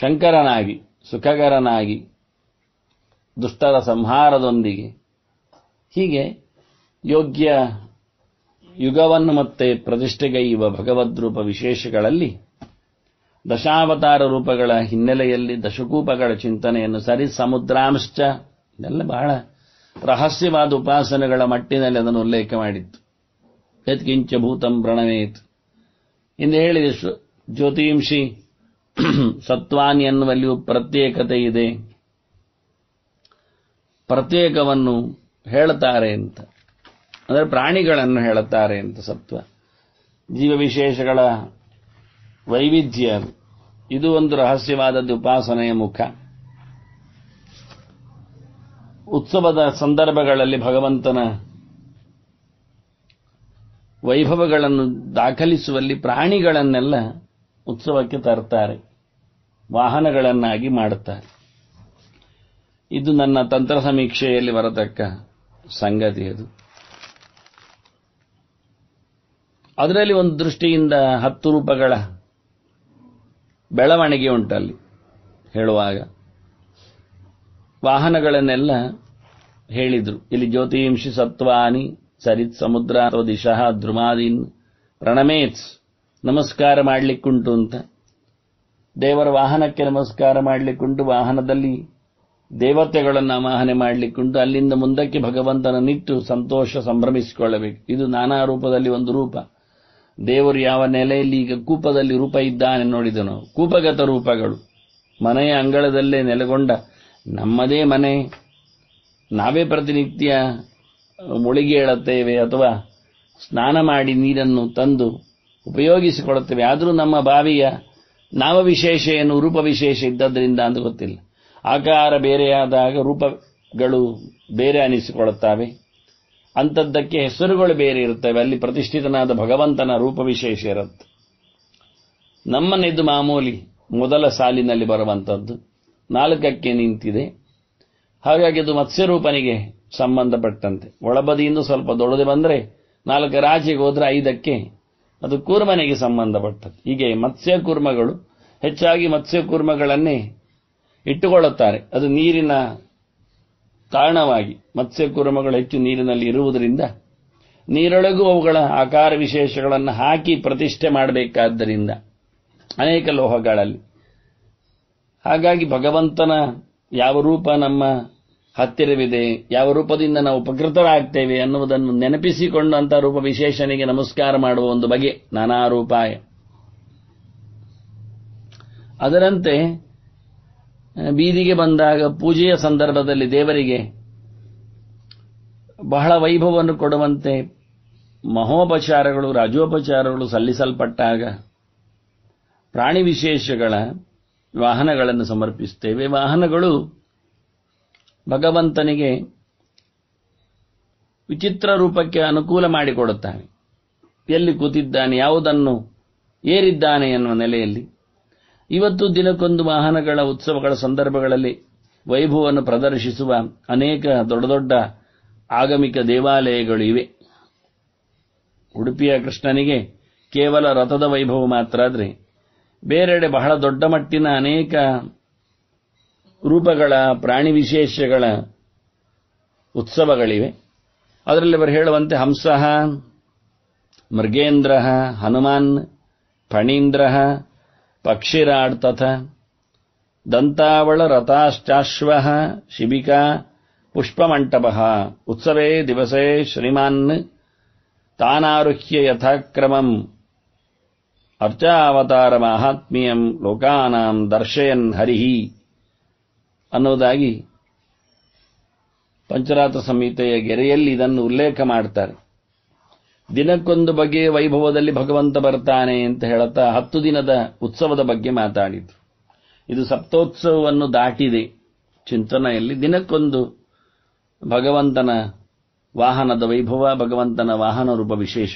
ಶಂಕರನಾಗಿ ಸುಖಕರನಾಗಿ ದುಷ್ಟರ ಸಂಹಾರದೊಂದಿಗೆ ಹೀಗೆ ಯೋಗ್ಯ ಯುಗವನ್ನು ಮತ್ತೆ ಪ್ರತಿಷ್ಠೆಗೈಯುವ ಭಗವದ್ರೂಪ ವಿಶೇಷಗಳಲ್ಲಿ ದಶಾವತಾರ ರೂಪಗಳ ಹಿನ್ನೆಲೆಯಲ್ಲಿ ದಶಕೂಪಗಳ ಚಿಂತನೆಯನ್ನು ಸರಿ ಸಮುದ್ರಾಂಶ ಇದೆಲ್ಲ ಬಹಳ ರಹಸ್ಯವಾದ ಉಪಾಸನೆಗಳ ಮಟ್ಟಿನಲ್ಲಿ ಅದನ್ನು ಉಲ್ಲೇಖ ಮಾಡಿತ್ತು ಯತ್ಕಿಂಚ ಭೂತಂ ಪ್ರಣಮೇತ್ ಎಂದು ಹೇಳಿದೆ ಜ್ಯೋತಿಂಷಿ ಸತ್ವಾನಿ ಎನ್ನುವಲ್ಲಿಯೂ ಪ್ರತ್ಯೇಕತೆ ಇದೆ ಪ್ರತ್ಯೇಕವನ್ನು ಹೇಳುತ್ತಾರೆ ಅಂತ ಅಂದರೆ ಪ್ರಾಣಿಗಳನ್ನು ಹೇಳುತ್ತಾರೆ ಅಂತ ಸತ್ವ ಜೀವ ವಿಶೇಷಗಳ ವೈವಿಧ್ಯ ಇದು ಒಂದು ರಹಸ್ಯವಾದದ್ದು ಉಪಾಸನೆಯ ಮುಖ ಉತ್ಸವದ ಸಂದರ್ಭಗಳಲ್ಲಿ ಭಗವಂತನ ವೈಭವಗಳನ್ನು ದಾಖಲಿಸುವಲ್ಲಿ ಪ್ರಾಣಿಗಳನ್ನೆಲ್ಲ ಉತ್ಸವಕ್ಕೆ ತರ್ತಾರೆ ವಾಹನಗಳನ್ನಾಗಿ ಮಾಡುತ್ತಾರೆ ಇದು ನನ್ನ ತಂತ್ರ ಸಮೀಕ್ಷೆಯಲ್ಲಿ ಬರತಕ್ಕ ಸಂಗತಿ ಅದು ಅದರಲ್ಲಿ ಒಂದು ದೃಷ್ಟಿಯಿಂದ ಹತ್ತು ರೂಪಗಳ ಬೆಳವಣಿಗೆ ಉಂಟಲ್ಲಿ ಹೇಳುವಾಗ ವಾಹನಗಳನ್ನೆಲ್ಲ ಹೇಳಿದರು ಇಲ್ಲಿ ಜ್ಯೋತಿಂಶಿ ಸತ್ವಾನಿ ಸರಿತ್ ಸಮುದ್ರ ಅಥವಾ ದಿಶಃ ದ್ರುಮಾದೀನ್ ಪ್ರಣಮೇತ್ಸ್ ನಮಸ್ಕಾರ ಮಾಡಲಿಕ್ಕುಂಟು ಅಂತ ದೇವರ ವಾಹನಕ್ಕೆ ನಮಸ್ಕಾರ ಮಾಡಲಿಕ್ಕುಂಟು ವಾಹನದಲ್ಲಿ ದೇವತೆಗಳನ್ನು ಆವಾಹನೆ ಮಾಡಲಿಕ್ಕುಂಟು ಅಲ್ಲಿಂದ ಮುಂದಕ್ಕೆ ಭಗವಂತನ ನಿಟ್ಟು ಸಂತೋಷ ಸಂಭ್ರಮಿಸಿಕೊಳ್ಳಬೇಕು ಇದು ನಾನಾ ರೂಪದಲ್ಲಿ ಒಂದು ರೂಪ ದೇವರು ಯಾವ ನೆಲೆಯಲ್ಲಿ ಈಗ ಕೂಪದಲ್ಲಿ ರೂಪ ಇದ್ದಾನೆ ನೋಡಿದನು ಕೂಪಗತ ರೂಪಗಳು ಮನೆಯ ಅಂಗಳದಲ್ಲೇ ನೆಲೆಗೊಂಡ ನಮ್ಮದೇ ಮನೆ ನಾವೇ ಪ್ರತಿನಿತ್ಯ ಮುಳುಗೇಳುತ್ತೇವೆ ಅಥವಾ ಸ್ನಾನ ಮಾಡಿ ನೀರನ್ನು ತಂದು ಉಪಯೋಗಿಸಿಕೊಳ್ಳುತ್ತೇವೆ ಆದರೂ ನಮ್ಮ ಬಾವಿಯ ನಾಮವಿಶೇಷ ಏನು ರೂಪವಿಶೇಷ ಇದ್ದದ್ದರಿಂದ ಅಂತ ಗೊತ್ತಿಲ್ಲ ಆಕಾರ ಬೇರೆಯಾದಾಗ ರೂಪಗಳು ಬೇರೆ ಅನಿಸಿಕೊಳ್ಳುತ್ತವೆ ಅಂಥದ್ದಕ್ಕೆ ಹೆಸರುಗಳು ಬೇರೆ ಇರುತ್ತವೆ ಅಲ್ಲಿ ಪ್ರತಿಷ್ಠಿತನಾದ ಭಗವಂತನ ರೂಪವಿಶೇಷ ಇರುತ್ತೆ ನಮ್ಮನ್ನಿದ್ದು ಮಾಮೂಲಿ ಮೊದಲ ಸಾಲಿನಲ್ಲಿ ಬರುವಂಥದ್ದು ನಾಲ್ಕಕ್ಕೆ ನಿಂತಿದೆ ಹಾಗಾಗಿ ಅದು ಮತ್ಸ್ಯರೂಪನಿಗೆ ಸಂಬಂಧಪಟ್ಟಂತೆ ಒಳಬದಿಯಿಂದ ಸ್ವಲ್ಪ ದೊಡ್ಡದು ಬಂದರೆ ನಾಲ್ಕು ರಾಜಿಗೆ ಹೋದ್ರೆ ಐದಕ್ಕೆ ಅದು ಕೂರ್ಮನೆಗೆ ಸಂಬಂಧಪಟ್ಟದ್ದು ಹೀಗೆ ಮತ್ಸ್ಯ ಕೂರ್ಮಗಳು ಹೆಚ್ಚಾಗಿ ಮತ್ಸ್ಯ ಕೂರ್ಮಗಳನ್ನೇ ಇಟ್ಟುಕೊಳ್ಳುತ್ತಾರೆ ಅದು ನೀರಿನ ಕಾರಣವಾಗಿ ಮತ್ಸ್ಯ ಕೂರ್ಮಗಳು ಹೆಚ್ಚು ನೀರಿನಲ್ಲಿ ಇರುವುದರಿಂದ ನೀರೊಳಗೂ ಅವುಗಳ ಆಕಾರ ವಿಶೇಷಗಳನ್ನು ಹಾಕಿ ಪ್ರತಿಷ್ಠೆ ಮಾಡಬೇಕಾದ್ದರಿಂದ ಅನೇಕ ಲೋಹಗಳಲ್ಲಿ ಹಾಗಾಗಿ ಭಗವಂತನ ಯಾವ ರೂಪ ನಮ್ಮ ಹತ್ತಿರವಿದೆ ಯಾವ ರೂಪದಿಂದ ನಾವು ಉಪಕೃತರಾಗ್ತೇವೆ ಅನ್ನುವುದನ್ನು ನೆನಪಿಸಿಕೊಂಡಂಥ ರೂಪ ವಿಶೇಷನಿಗೆ ನಮಸ್ಕಾರ ಮಾಡುವ ಒಂದು ಬಗೆ ನಾನಾ ರೂಪಾಯ ಅದರಂತೆ ಬೀದಿಗೆ ಬಂದಾಗ ಪೂಜೆಯ ಸಂದರ್ಭದಲ್ಲಿ ದೇವರಿಗೆ ಬಹಳ ವೈಭವವನ್ನು ಕೊಡುವಂತೆ ಮಹೋಪಚಾರಗಳು ರಾಜೋಪಚಾರಗಳು ಸಲ್ಲಿಸಲ್ಪಟ್ಟಾಗ ಪ್ರಾಣಿ ವಿಶೇಷಗಳ ವಾಹನಗಳನ್ನು ಸಮರ್ಪಿಸುತ್ತೇವೆ ವಾಹನಗಳು ಭಗವಂತನಿಗೆ ವಿಚಿತ್ರ ರೂಪಕ್ಕೆ ಅನುಕೂಲ ಮಾಡಿಕೊಡುತ್ತಾನೆ ಎಲ್ಲಿ ಕೂತಿದ್ದಾನೆ ಯಾವುದನ್ನು ಏರಿದ್ದಾನೆ ಎನ್ನುವ ನೆಲೆಯಲ್ಲಿ ಇವತ್ತು ದಿನಕ್ಕೊಂದು ವಾಹನಗಳ ಉತ್ಸವಗಳ ಸಂದರ್ಭಗಳಲ್ಲಿ ವೈಭವವನ್ನು ಪ್ರದರ್ಶಿಸುವ ಅನೇಕ ದೊಡ್ಡ ದೊಡ್ಡ ಆಗಮಿಕ ದೇವಾಲಯಗಳು ಇವೆ ಉಡುಪಿಯ ಕೃಷ್ಣನಿಗೆ ಕೇವಲ ರಥದ ವೈಭವ ಮಾತ್ರ ಆದರೆ ಬೇರೆಡೆ ಬಹಳ ದೊಡ್ಡ ಮಟ್ಟಿನ ಅನೇಕ ರೂಪಗಳ ಪ್ರಾಣಿ ವಿಶೇಷಗಳ ಉತ್ಸವಗಳಿವೆ ಅದರಲ್ಲಿ ಅವರು ಹೇಳುವಂತೆ ಹಂಸಃ ಮೃಗೇಂದ್ರ ಹನುಮಾನ್ ಫಣೀಂದ್ರ ಪಕ್ಷಿರಾಡ್ ತಥ ದಂತಾವಳ ರಥಾಶ್ಚಾಶ್ವ ಶಿಬಿಕಾ ಪುಷ್ಪಮಂಟಪ ಉತ್ಸವೇ ದಿವಸೇ ಶ್ರೀಮಾನ್ ತಾನಾರುಹ್ಯ ಯಥಾಕ್ರಮಂ ಅರ್ಚಾವತಾರ ಮಾಹಾತ್ಮ್ಯಂ ಲೋಕಾನಾಂ ದರ್ಶಯನ್ ಹರಿಹಿ ಅನ್ನೋದಾಗಿ ಪಂಚರಾತ ಸಂಹಿತೆಯ ಗೆರೆಯಲ್ಲಿ ಇದನ್ನು ಉಲ್ಲೇಖ ಮಾಡ್ತಾರೆ ದಿನಕ್ಕೊಂದು ಬಗೆಯ ವೈಭವದಲ್ಲಿ ಭಗವಂತ ಬರ್ತಾನೆ ಅಂತ ಹೇಳುತ್ತಾ ಹತ್ತು ದಿನದ ಉತ್ಸವದ ಬಗ್ಗೆ ಮಾತಾಡಿದ್ರು ಇದು ಸಪ್ತೋತ್ಸವವನ್ನು ದಾಟಿದೆ ಚಿಂತನೆಯಲ್ಲಿ ದಿನಕ್ಕೊಂದು ಭಗವಂತನ ವಾಹನದ ವೈಭವ ಭಗವಂತನ ವಾಹನ ರೂಪ ವಿಶೇಷ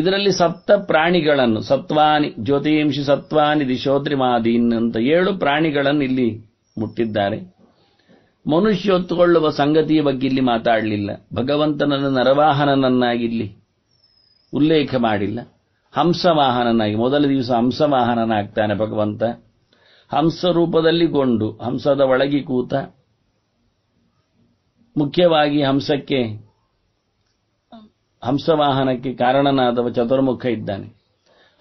ಇದರಲ್ಲಿ ಸಪ್ತ ಪ್ರಾಣಿಗಳನ್ನು ಸತ್ವಾನಿ ಜ್ಯೋತಿಂಶಿ ಸತ್ವಾನಿ ದಿಶೋದ್ರಿಮಾದೀನ್ ಅಂತ ಏಳು ಪ್ರಾಣಿಗಳನ್ನು ಇಲ್ಲಿ ಮುಟ್ಟಿದ್ದಾರೆ ಮನುಷ್ಯ ಹೊತ್ತುಕೊಳ್ಳುವ ಸಂಗತಿಯ ಬಗ್ಗೆ ಇಲ್ಲಿ ಮಾತಾಡಲಿಲ್ಲ ಭಗವಂತನನ್ನು ನರವಾಹನನನ್ನಾಗಿಲ್ಲಿ ಉಲ್ಲೇಖ ಮಾಡಿಲ್ಲ ಹಂಸವಾಹನನಾಗಿ ಮೊದಲ ದಿವಸ ಹಂಸವಾಹನನಾಗ್ತಾನೆ ಭಗವಂತ ಹಂಸ ರೂಪದಲ್ಲಿ ಗೊಂಡು ಹಂಸದ ಒಳಗಿ ಕೂತ ಮುಖ್ಯವಾಗಿ ಹಂಸಕ್ಕೆ ಹಂಸವಾಹನಕ್ಕೆ ಕಾರಣನಾದವ ಚತುರ್ಮುಖ ಇದ್ದಾನೆ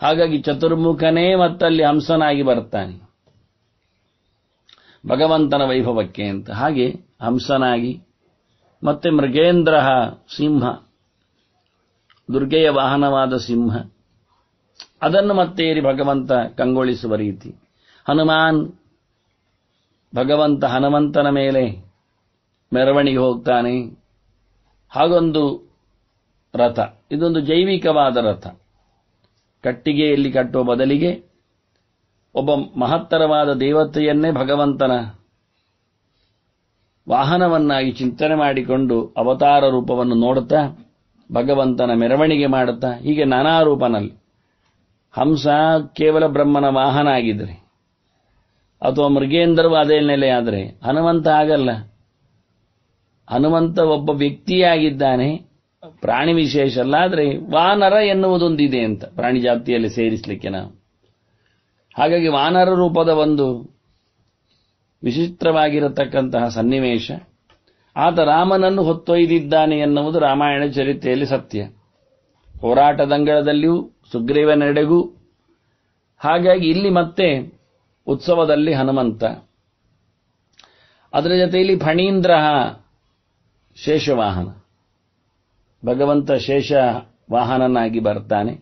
ಹಾಗಾಗಿ ಚತುರ್ಮುಖನೇ ಮತ್ತಲ್ಲಿ ಹಂಸನಾಗಿ ಬರ್ತಾನೆ ಭಗವಂತನ ವೈಭವಕ್ಕೆ ಅಂತ ಹಾಗೆ ಹಂಸನಾಗಿ ಮತ್ತೆ ಮೃಗೇಂದ್ರ ಸಿಂಹ ದುರ್ಗೆಯ ವಾಹನವಾದ ಸಿಂಹ ಅದನ್ನು ಮತ್ತೇರಿ ಭಗವಂತ ಕಂಗೊಳಿಸುವ ರೀತಿ ಹನುಮಾನ್ ಭಗವಂತ ಹನುಮಂತನ ಮೇಲೆ ಮೆರವಣಿಗೆ ಹೋಗ್ತಾನೆ ಹಾಗೊಂದು ರಥ ಇದೊಂದು ಜೈವಿಕವಾದ ರಥ ಕಟ್ಟಿಗೆಯಲ್ಲಿ ಕಟ್ಟುವ ಬದಲಿಗೆ ಒಬ್ಬ ಮಹತ್ತರವಾದ ದೇವತೆಯನ್ನೇ ಭಗವಂತನ ವಾಹನವನ್ನಾಗಿ ಚಿಂತನೆ ಮಾಡಿಕೊಂಡು ಅವತಾರ ರೂಪವನ್ನು ನೋಡುತ್ತಾ ಭಗವಂತನ ಮೆರವಣಿಗೆ ಮಾಡುತ್ತಾ ಹೀಗೆ ನಾನಾ ರೂಪನಲ್ಲಿ ಹಂಸ ಕೇವಲ ಬ್ರಹ್ಮನ ವಾಹನ ಆಗಿದ್ರೆ ಅಥವಾ ಮೃಗೇಂದ್ರವು ಅದೇ ಆದರೆ ಹನುಮಂತ ಆಗಲ್ಲ ಹನುಮಂತ ಒಬ್ಬ ವ್ಯಕ್ತಿಯಾಗಿದ್ದಾನೆ ಪ್ರಾಣಿ ವಿಶೇಷ ಅಲ್ಲ ಆದರೆ ವಾನರ ಎನ್ನುವುದೊಂದಿದೆ ಅಂತ ಪ್ರಾಣಿ ಜಾತಿಯಲ್ಲಿ ಸೇರಿಸಲಿಕ್ಕೆ ನಾವು ಹಾಗಾಗಿ ವಾನರ ರೂಪದ ಒಂದು ವಿಚಿತ್ರವಾಗಿರತಕ್ಕಂತಹ ಸನ್ನಿವೇಶ ಆತ ರಾಮನನ್ನು ಹೊತ್ತೊಯ್ದಿದ್ದಾನೆ ಎನ್ನುವುದು ರಾಮಾಯಣ ಚರಿತ್ರೆಯಲ್ಲಿ ಸತ್ಯ ಹೋರಾಟದಂಗಳದಲ್ಲಿಯೂ ನಡೆಗೂ ಹಾಗಾಗಿ ಇಲ್ಲಿ ಮತ್ತೆ ಉತ್ಸವದಲ್ಲಿ ಹನುಮಂತ ಅದರ ಜೊತೆಯಲ್ಲಿ ಫಣೀಂದ್ರ ಶೇಷವಾಹನ ಭಗವಂತ ಶೇಷ ವಾಹನನಾಗಿ ಬರ್ತಾನೆ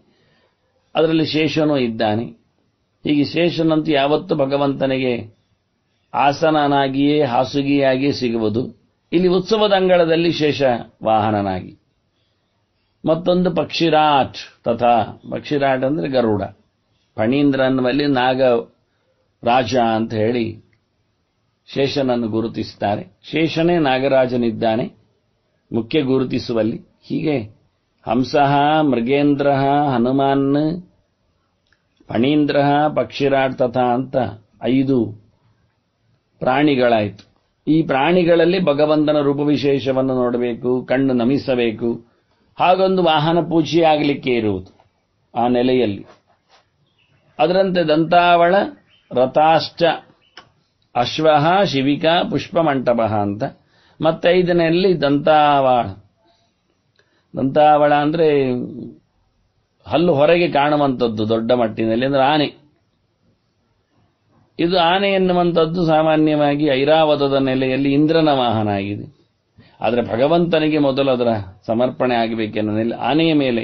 ಅದರಲ್ಲಿ ಶೇಷನೂ ಇದ್ದಾನೆ ಹೀಗೆ ಶೇಷನಂತೂ ಯಾವತ್ತು ಭಗವಂತನಿಗೆ ಆಸನನಾಗಿಯೇ ಹಾಸುಗಿಯಾಗಿಯೇ ಸಿಗುವುದು ಇಲ್ಲಿ ಉತ್ಸವದ ಅಂಗಳದಲ್ಲಿ ಶೇಷ ವಾಹನನಾಗಿ ಮತ್ತೊಂದು ಪಕ್ಷಿರಾಟ್ ತಥಾ ಪಕ್ಷಿರಾಟ್ ಅಂದರೆ ಗರುಡ ಫಣೀಂದ್ರ ಅನ್ನುವಲ್ಲಿ ನಾಗ ರಾಜ ಅಂತ ಹೇಳಿ ಶೇಷನನ್ನು ಗುರುತಿಸುತ್ತಾರೆ ಶೇಷನೇ ನಾಗರಾಜನಿದ್ದಾನೆ ಮುಖ್ಯ ಗುರುತಿಸುವಲ್ಲಿ ಹೀಗೆ ಹಂಸಃ ಮೃಗೇಂದ್ರ ಹನುಮಾನ್ ಫಣೀಂದ್ರ ಪಕ್ಷಿರಾಟ್ ತಥಾ ಅಂತ ಐದು ಪ್ರಾಣಿಗಳಾಯಿತು ಈ ಪ್ರಾಣಿಗಳಲ್ಲಿ ಭಗವಂತನ ರೂಪವಿಶೇಷವನ್ನು ನೋಡಬೇಕು ಕಣ್ಣು ನಮಿಸಬೇಕು ಹಾಗೊಂದು ವಾಹನ ಪೂಜೆಯಾಗಲಿಕ್ಕೆ ಇರುವುದು ಆ ನೆಲೆಯಲ್ಲಿ ಅದರಂತೆ ದಂತಾವಳ ರಥಾಶ್ಚ ಅಶ್ವ ಶಿವಿಕಾ ಪುಷ್ಪಮಂಟಪ ಅಂತ ಮತ್ತೈದನೆಯಲ್ಲಿ ದಂತಾವಳ ದಂತಾವಳ ಅಂದರೆ ಹಲ್ಲು ಹೊರಗೆ ಕಾಣುವಂಥದ್ದು ದೊಡ್ಡ ಮಟ್ಟಿನಲ್ಲಿ ಅಂದರೆ ಆನೆ ಇದು ಆನೆ ಎನ್ನುವಂಥದ್ದು ಸಾಮಾನ್ಯವಾಗಿ ಐರಾವತದ ನೆಲೆಯಲ್ಲಿ ಇಂದ್ರನ ವಾಹನ ಆಗಿದೆ ಆದರೆ ಭಗವಂತನಿಗೆ ಮೊದಲು ಅದರ ಸಮರ್ಪಣೆ ನೆಲೆ ಆನೆಯ ಮೇಲೆ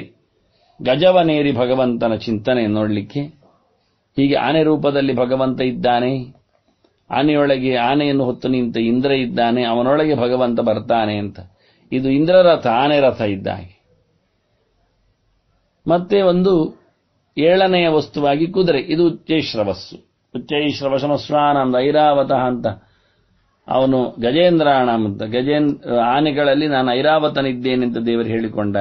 ಗಜವನೇರಿ ಭಗವಂತನ ಚಿಂತನೆ ನೋಡಲಿಕ್ಕೆ ಹೀಗೆ ಆನೆ ರೂಪದಲ್ಲಿ ಭಗವಂತ ಇದ್ದಾನೆ ಆನೆಯೊಳಗೆ ಆನೆಯನ್ನು ಹೊತ್ತು ನಿಂತ ಇಂದ್ರ ಇದ್ದಾನೆ ಅವನೊಳಗೆ ಭಗವಂತ ಬರ್ತಾನೆ ಅಂತ ಇದು ಇಂದ್ರರಥ ಆನೆ ರಥ ಇದ್ದ ಮತ್ತೆ ಒಂದು ಏಳನೆಯ ವಸ್ತುವಾಗಿ ಕುದುರೆ ಇದು ಉಚ್ಚೈಶ್ರವಸ್ಸು ಉಚ್ಚೈಶ್ರವ ಸಮಸ್ವಾನಂದ ಐರಾವತ ಅಂತ ಅವನು ಗಜೇಂದ್ರಾಣ ಅಂತ ಗಜೇಂದ್ರ ಆನೆಗಳಲ್ಲಿ ನಾನು ಐರಾವತನಿದ್ದೇನೆ ಅಂತ ದೇವರು ಹೇಳಿಕೊಂಡ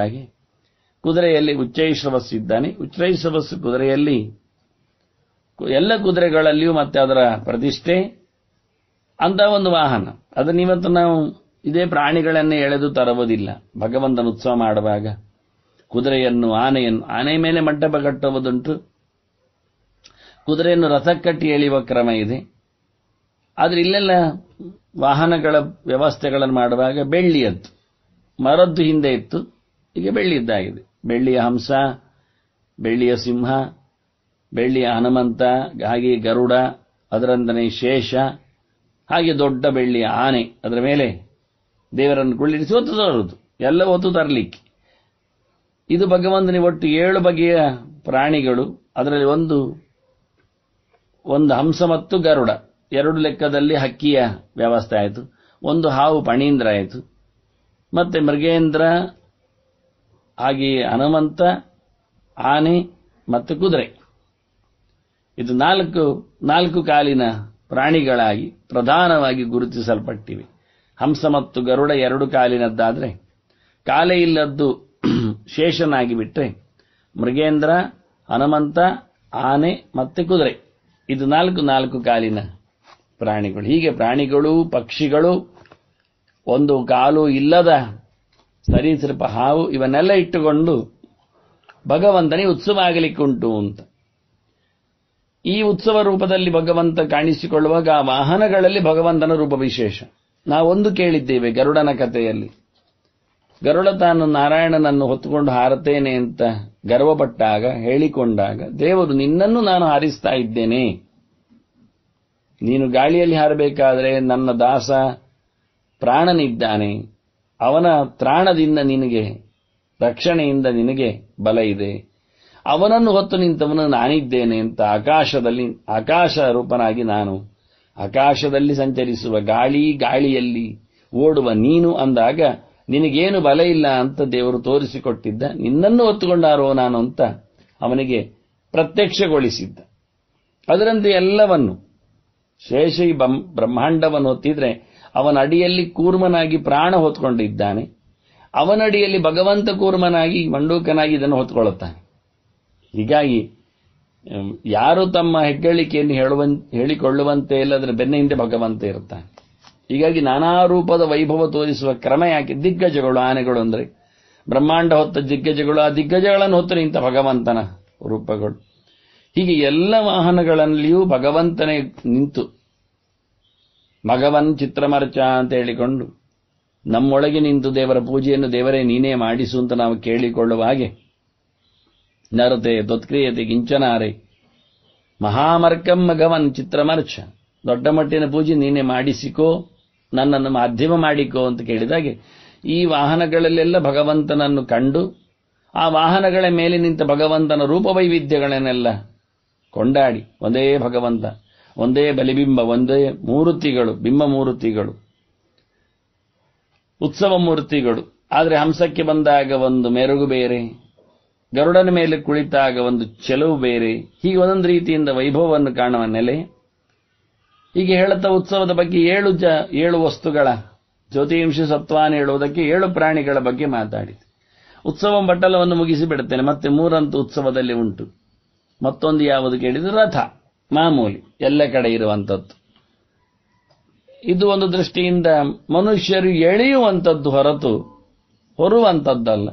ಕುದುರೆಯಲ್ಲಿ ಉಚ್ಚೈಶ್ರವಸ್ಸು ಇದ್ದಾನೆ ಉಚ್ಚೈಶ್ರವಸ್ಸು ಕುದುರೆಯಲ್ಲಿ ಎಲ್ಲ ಕುದುರೆಗಳಲ್ಲಿಯೂ ಮತ್ತೆ ಅದರ ಪ್ರತಿಷ್ಠೆ ಅಂತ ಒಂದು ವಾಹನ ಇವತ್ತು ನಾವು ಇದೇ ಪ್ರಾಣಿಗಳನ್ನೇ ಎಳೆದು ತರುವುದಿಲ್ಲ ಭಗವಂತನ ಉತ್ಸವ ಮಾಡುವಾಗ ಕುದುರೆಯನ್ನು ಆನೆಯನ್ನು ಆನೆ ಮೇಲೆ ಮಂಟಪ ಕಟ್ಟುವುದುಂಟು ಕುದುರೆಯನ್ನು ರಥಕ್ಕಟ್ಟಿ ಎಳೆಯುವ ಕ್ರಮ ಇದೆ ಆದರೆ ಇಲ್ಲೆಲ್ಲ ವಾಹನಗಳ ವ್ಯವಸ್ಥೆಗಳನ್ನು ಮಾಡುವಾಗ ಬೆಳ್ಳಿಯದ್ದು ಮರದ್ದು ಹಿಂದೆ ಇತ್ತು ಈಗ ಬೆಳ್ಳಿಯದ್ದಾಗಿದೆ ಬೆಳ್ಳಿಯ ಹಂಸ ಬೆಳ್ಳಿಯ ಸಿಂಹ ಬೆಳ್ಳಿಯ ಹನುಮಂತ ಹಾಗೆಯೇ ಗರುಡ ಅದರಂದನೆ ಶೇಷ ಹಾಗೆ ದೊಡ್ಡ ಬೆಳ್ಳಿಯ ಆನೆ ಅದರ ಮೇಲೆ ದೇವರನ್ನು ಕುಳ್ಳಿರಿಸಿ ಹೊತ್ತು ತರುವುದು ಎಲ್ಲ ಹೊತ್ತು ತರಲಿಕ್ಕೆ ಇದು ಭಗವಂತನಿ ಒಟ್ಟು ಏಳು ಬಗೆಯ ಪ್ರಾಣಿಗಳು ಅದರಲ್ಲಿ ಒಂದು ಒಂದು ಹಂಸ ಮತ್ತು ಗರುಡ ಎರಡು ಲೆಕ್ಕದಲ್ಲಿ ಹಕ್ಕಿಯ ವ್ಯವಸ್ಥೆ ಆಯಿತು ಒಂದು ಹಾವು ಪಣೀಂದ್ರ ಆಯಿತು ಮತ್ತೆ ಮೃಗೇಂದ್ರ ಹಾಗೆಯೇ ಹನುಮಂತ ಆನೆ ಮತ್ತು ಕುದುರೆ ಇದು ನಾಲ್ಕು ನಾಲ್ಕು ಕಾಲಿನ ಪ್ರಾಣಿಗಳಾಗಿ ಪ್ರಧಾನವಾಗಿ ಗುರುತಿಸಲ್ಪಟ್ಟಿವೆ ಹಂಸ ಮತ್ತು ಗರುಡ ಎರಡು ಕಾಲಿನದ್ದಾದರೆ ಕಾಲೇ ಇಲ್ಲದ್ದು ಶೇಷನಾಗಿಬಿಟ್ರೆ ಮೃಗೇಂದ್ರ ಹನುಮಂತ ಆನೆ ಮತ್ತೆ ಕುದುರೆ ಇದು ನಾಲ್ಕು ನಾಲ್ಕು ಕಾಲಿನ ಪ್ರಾಣಿಗಳು ಹೀಗೆ ಪ್ರಾಣಿಗಳು ಪಕ್ಷಿಗಳು ಒಂದು ಕಾಲು ಇಲ್ಲದ ಸರೀಸೃಪ ಹಾವು ಇವನ್ನೆಲ್ಲ ಇಟ್ಟುಕೊಂಡು ಭಗವಂತನೇ ಉತ್ಸವ ಆಗಲಿಕ್ಕುಂಟು ಅಂತ ಈ ಉತ್ಸವ ರೂಪದಲ್ಲಿ ಭಗವಂತ ಕಾಣಿಸಿಕೊಳ್ಳುವಾಗ ಆ ವಾಹನಗಳಲ್ಲಿ ಭಗವಂತನ ರೂಪ ವಿಶೇಷ ನಾವೊಂದು ಕೇಳಿದ್ದೇವೆ ಗರುಡನ ಕಥೆಯಲ್ಲಿ ಗರುಡ ತಾನು ನಾರಾಯಣನನ್ನು ಹೊತ್ತುಕೊಂಡು ಹಾರತೇನೆ ಅಂತ ಗರ್ವಪಟ್ಟಾಗ ಹೇಳಿಕೊಂಡಾಗ ದೇವರು ನಿನ್ನನ್ನು ನಾನು ಹಾರಿಸ್ತಾ ಇದ್ದೇನೆ ನೀನು ಗಾಳಿಯಲ್ಲಿ ಹಾರಬೇಕಾದ್ರೆ ನನ್ನ ದಾಸ ಪ್ರಾಣನಿದ್ದಾನೆ ಅವನ ತ್ರಾಣದಿಂದ ನಿನಗೆ ರಕ್ಷಣೆಯಿಂದ ನಿನಗೆ ಬಲ ಇದೆ ಅವನನ್ನು ಹೊತ್ತು ನಿಂತವನು ನಾನಿದ್ದೇನೆ ಅಂತ ಆಕಾಶದಲ್ಲಿ ಆಕಾಶ ರೂಪನಾಗಿ ನಾನು ಆಕಾಶದಲ್ಲಿ ಸಂಚರಿಸುವ ಗಾಳಿ ಗಾಳಿಯಲ್ಲಿ ಓಡುವ ನೀನು ಅಂದಾಗ ನಿನಗೇನು ಬಲ ಇಲ್ಲ ಅಂತ ದೇವರು ತೋರಿಸಿಕೊಟ್ಟಿದ್ದ ನಿನ್ನನ್ನು ಹೊತ್ತುಕೊಂಡಾರೋ ನಾನು ಅಂತ ಅವನಿಗೆ ಪ್ರತ್ಯಕ್ಷಗೊಳಿಸಿದ್ದ ಅದರಂತೆ ಎಲ್ಲವನ್ನು ಶೇಷ ಈ ಬ್ರಹ್ಮಾಂಡವನ್ನು ಹೊತ್ತಿದ್ರೆ ಅವನ ಅಡಿಯಲ್ಲಿ ಕೂರ್ಮನಾಗಿ ಪ್ರಾಣ ಹೊತ್ಕೊಂಡಿದ್ದಾನೆ ಅವನಡಿಯಲ್ಲಿ ಭಗವಂತ ಕೂರ್ಮನಾಗಿ ಮಂಡೂಕನಾಗಿ ಇದನ್ನು ಹೊತ್ಕೊಳ್ಳುತ್ತಾನೆ ಹೀಗಾಗಿ ಯಾರು ತಮ್ಮ ಹೆಗ್ಗಳಿಕೆಯನ್ನು ಹೇಳುವ ಹೇಳಿಕೊಳ್ಳುವಂತೆ ಇಲ್ಲದ್ರೆ ಬೆನ್ನ ಹಿಂದೆ ಭಗವಂತ ಇರುತ್ತಾನೆ ಹೀಗಾಗಿ ನಾನಾ ರೂಪದ ವೈಭವ ತೋರಿಸುವ ಕ್ರಮ ಯಾಕೆ ದಿಗ್ಗಜಗಳು ಆನೆಗಳು ಅಂದರೆ ಬ್ರಹ್ಮಾಂಡ ಹೊತ್ತ ದಿಗ್ಗಜಗಳು ಆ ದಿಗ್ಗಜಗಳನ್ನು ಹೊತ್ತು ನಿಂತ ಭಗವಂತನ ರೂಪಗಳು ಹೀಗೆ ಎಲ್ಲ ವಾಹನಗಳಲ್ಲಿಯೂ ಭಗವಂತನೇ ನಿಂತು ಭಗವನ್ ಚಿತ್ರಮರ್ಚ ಅಂತ ಹೇಳಿಕೊಂಡು ನಮ್ಮೊಳಗೆ ನಿಂತು ದೇವರ ಪೂಜೆಯನ್ನು ದೇವರೇ ನೀನೇ ಮಾಡಿಸು ಅಂತ ನಾವು ಕೇಳಿಕೊಳ್ಳುವ ಹಾಗೆ ನರತೆ ದೊತ್ಕ್ರಿಯತೆ ಗಿಂಚನಾರೆ ಮಹಾಮರ್ಕಂ ಮಗವನ್ ಚಿತ್ರಮರ್ಚ ದೊಡ್ಡ ಮಟ್ಟಿನ ಪೂಜೆ ನೀನೇ ಮಾಡಿಸಿಕೋ ನನ್ನನ್ನು ಮಾಧ್ಯಮ ಮಾಡಿಕೋ ಅಂತ ಕೇಳಿದಾಗೆ ಈ ವಾಹನಗಳಲ್ಲೆಲ್ಲ ಭಗವಂತನನ್ನು ಕಂಡು ಆ ವಾಹನಗಳ ಮೇಲೆ ನಿಂತ ಭಗವಂತನ ರೂಪವೈವಿಧ್ಯಗಳನ್ನೆಲ್ಲ ಕೊಂಡಾಡಿ ಒಂದೇ ಭಗವಂತ ಒಂದೇ ಬಲಿಬಿಂಬ ಒಂದೇ ಮೂರ್ತಿಗಳು ಬಿಂಬ ಮೂರ್ತಿಗಳು ಉತ್ಸವ ಮೂರ್ತಿಗಳು ಆದರೆ ಹಂಸಕ್ಕೆ ಬಂದಾಗ ಒಂದು ಮೆರುಗು ಬೇರೆ ಗರುಡನ ಮೇಲೆ ಕುಳಿತಾಗ ಒಂದು ಚೆಲುವು ಬೇರೆ ಹೀಗೆ ಒಂದೊಂದು ರೀತಿಯಿಂದ ವೈಭವವನ್ನು ಕಾಣುವ ನೆಲೆ ಹೀಗೆ ಹೇಳುತ್ತಾ ಉತ್ಸವದ ಬಗ್ಗೆ ಏಳು ಜ ಏಳು ವಸ್ತುಗಳ ಜ್ಯೋತಿಂಶ ಸತ್ವಾನ ಹೇಳುವುದಕ್ಕೆ ಏಳು ಪ್ರಾಣಿಗಳ ಬಗ್ಗೆ ಮಾತಾಡಿ ಉತ್ಸವ ಬಟ್ಟಲವನ್ನು ಮುಗಿಸಿ ಬಿಡುತ್ತೇನೆ ಮತ್ತೆ ಮೂರಂತು ಉತ್ಸವದಲ್ಲಿ ಉಂಟು ಮತ್ತೊಂದು ಯಾವುದು ಕೇಳಿದ ರಥ ಮಾಮೂಲಿ ಎಲ್ಲ ಕಡೆ ಇರುವಂಥದ್ದು ಇದು ಒಂದು ದೃಷ್ಟಿಯಿಂದ ಮನುಷ್ಯರು ಎಳೆಯುವಂಥದ್ದು ಹೊರತು ಹೊರುವಂಥದ್ದಲ್ಲ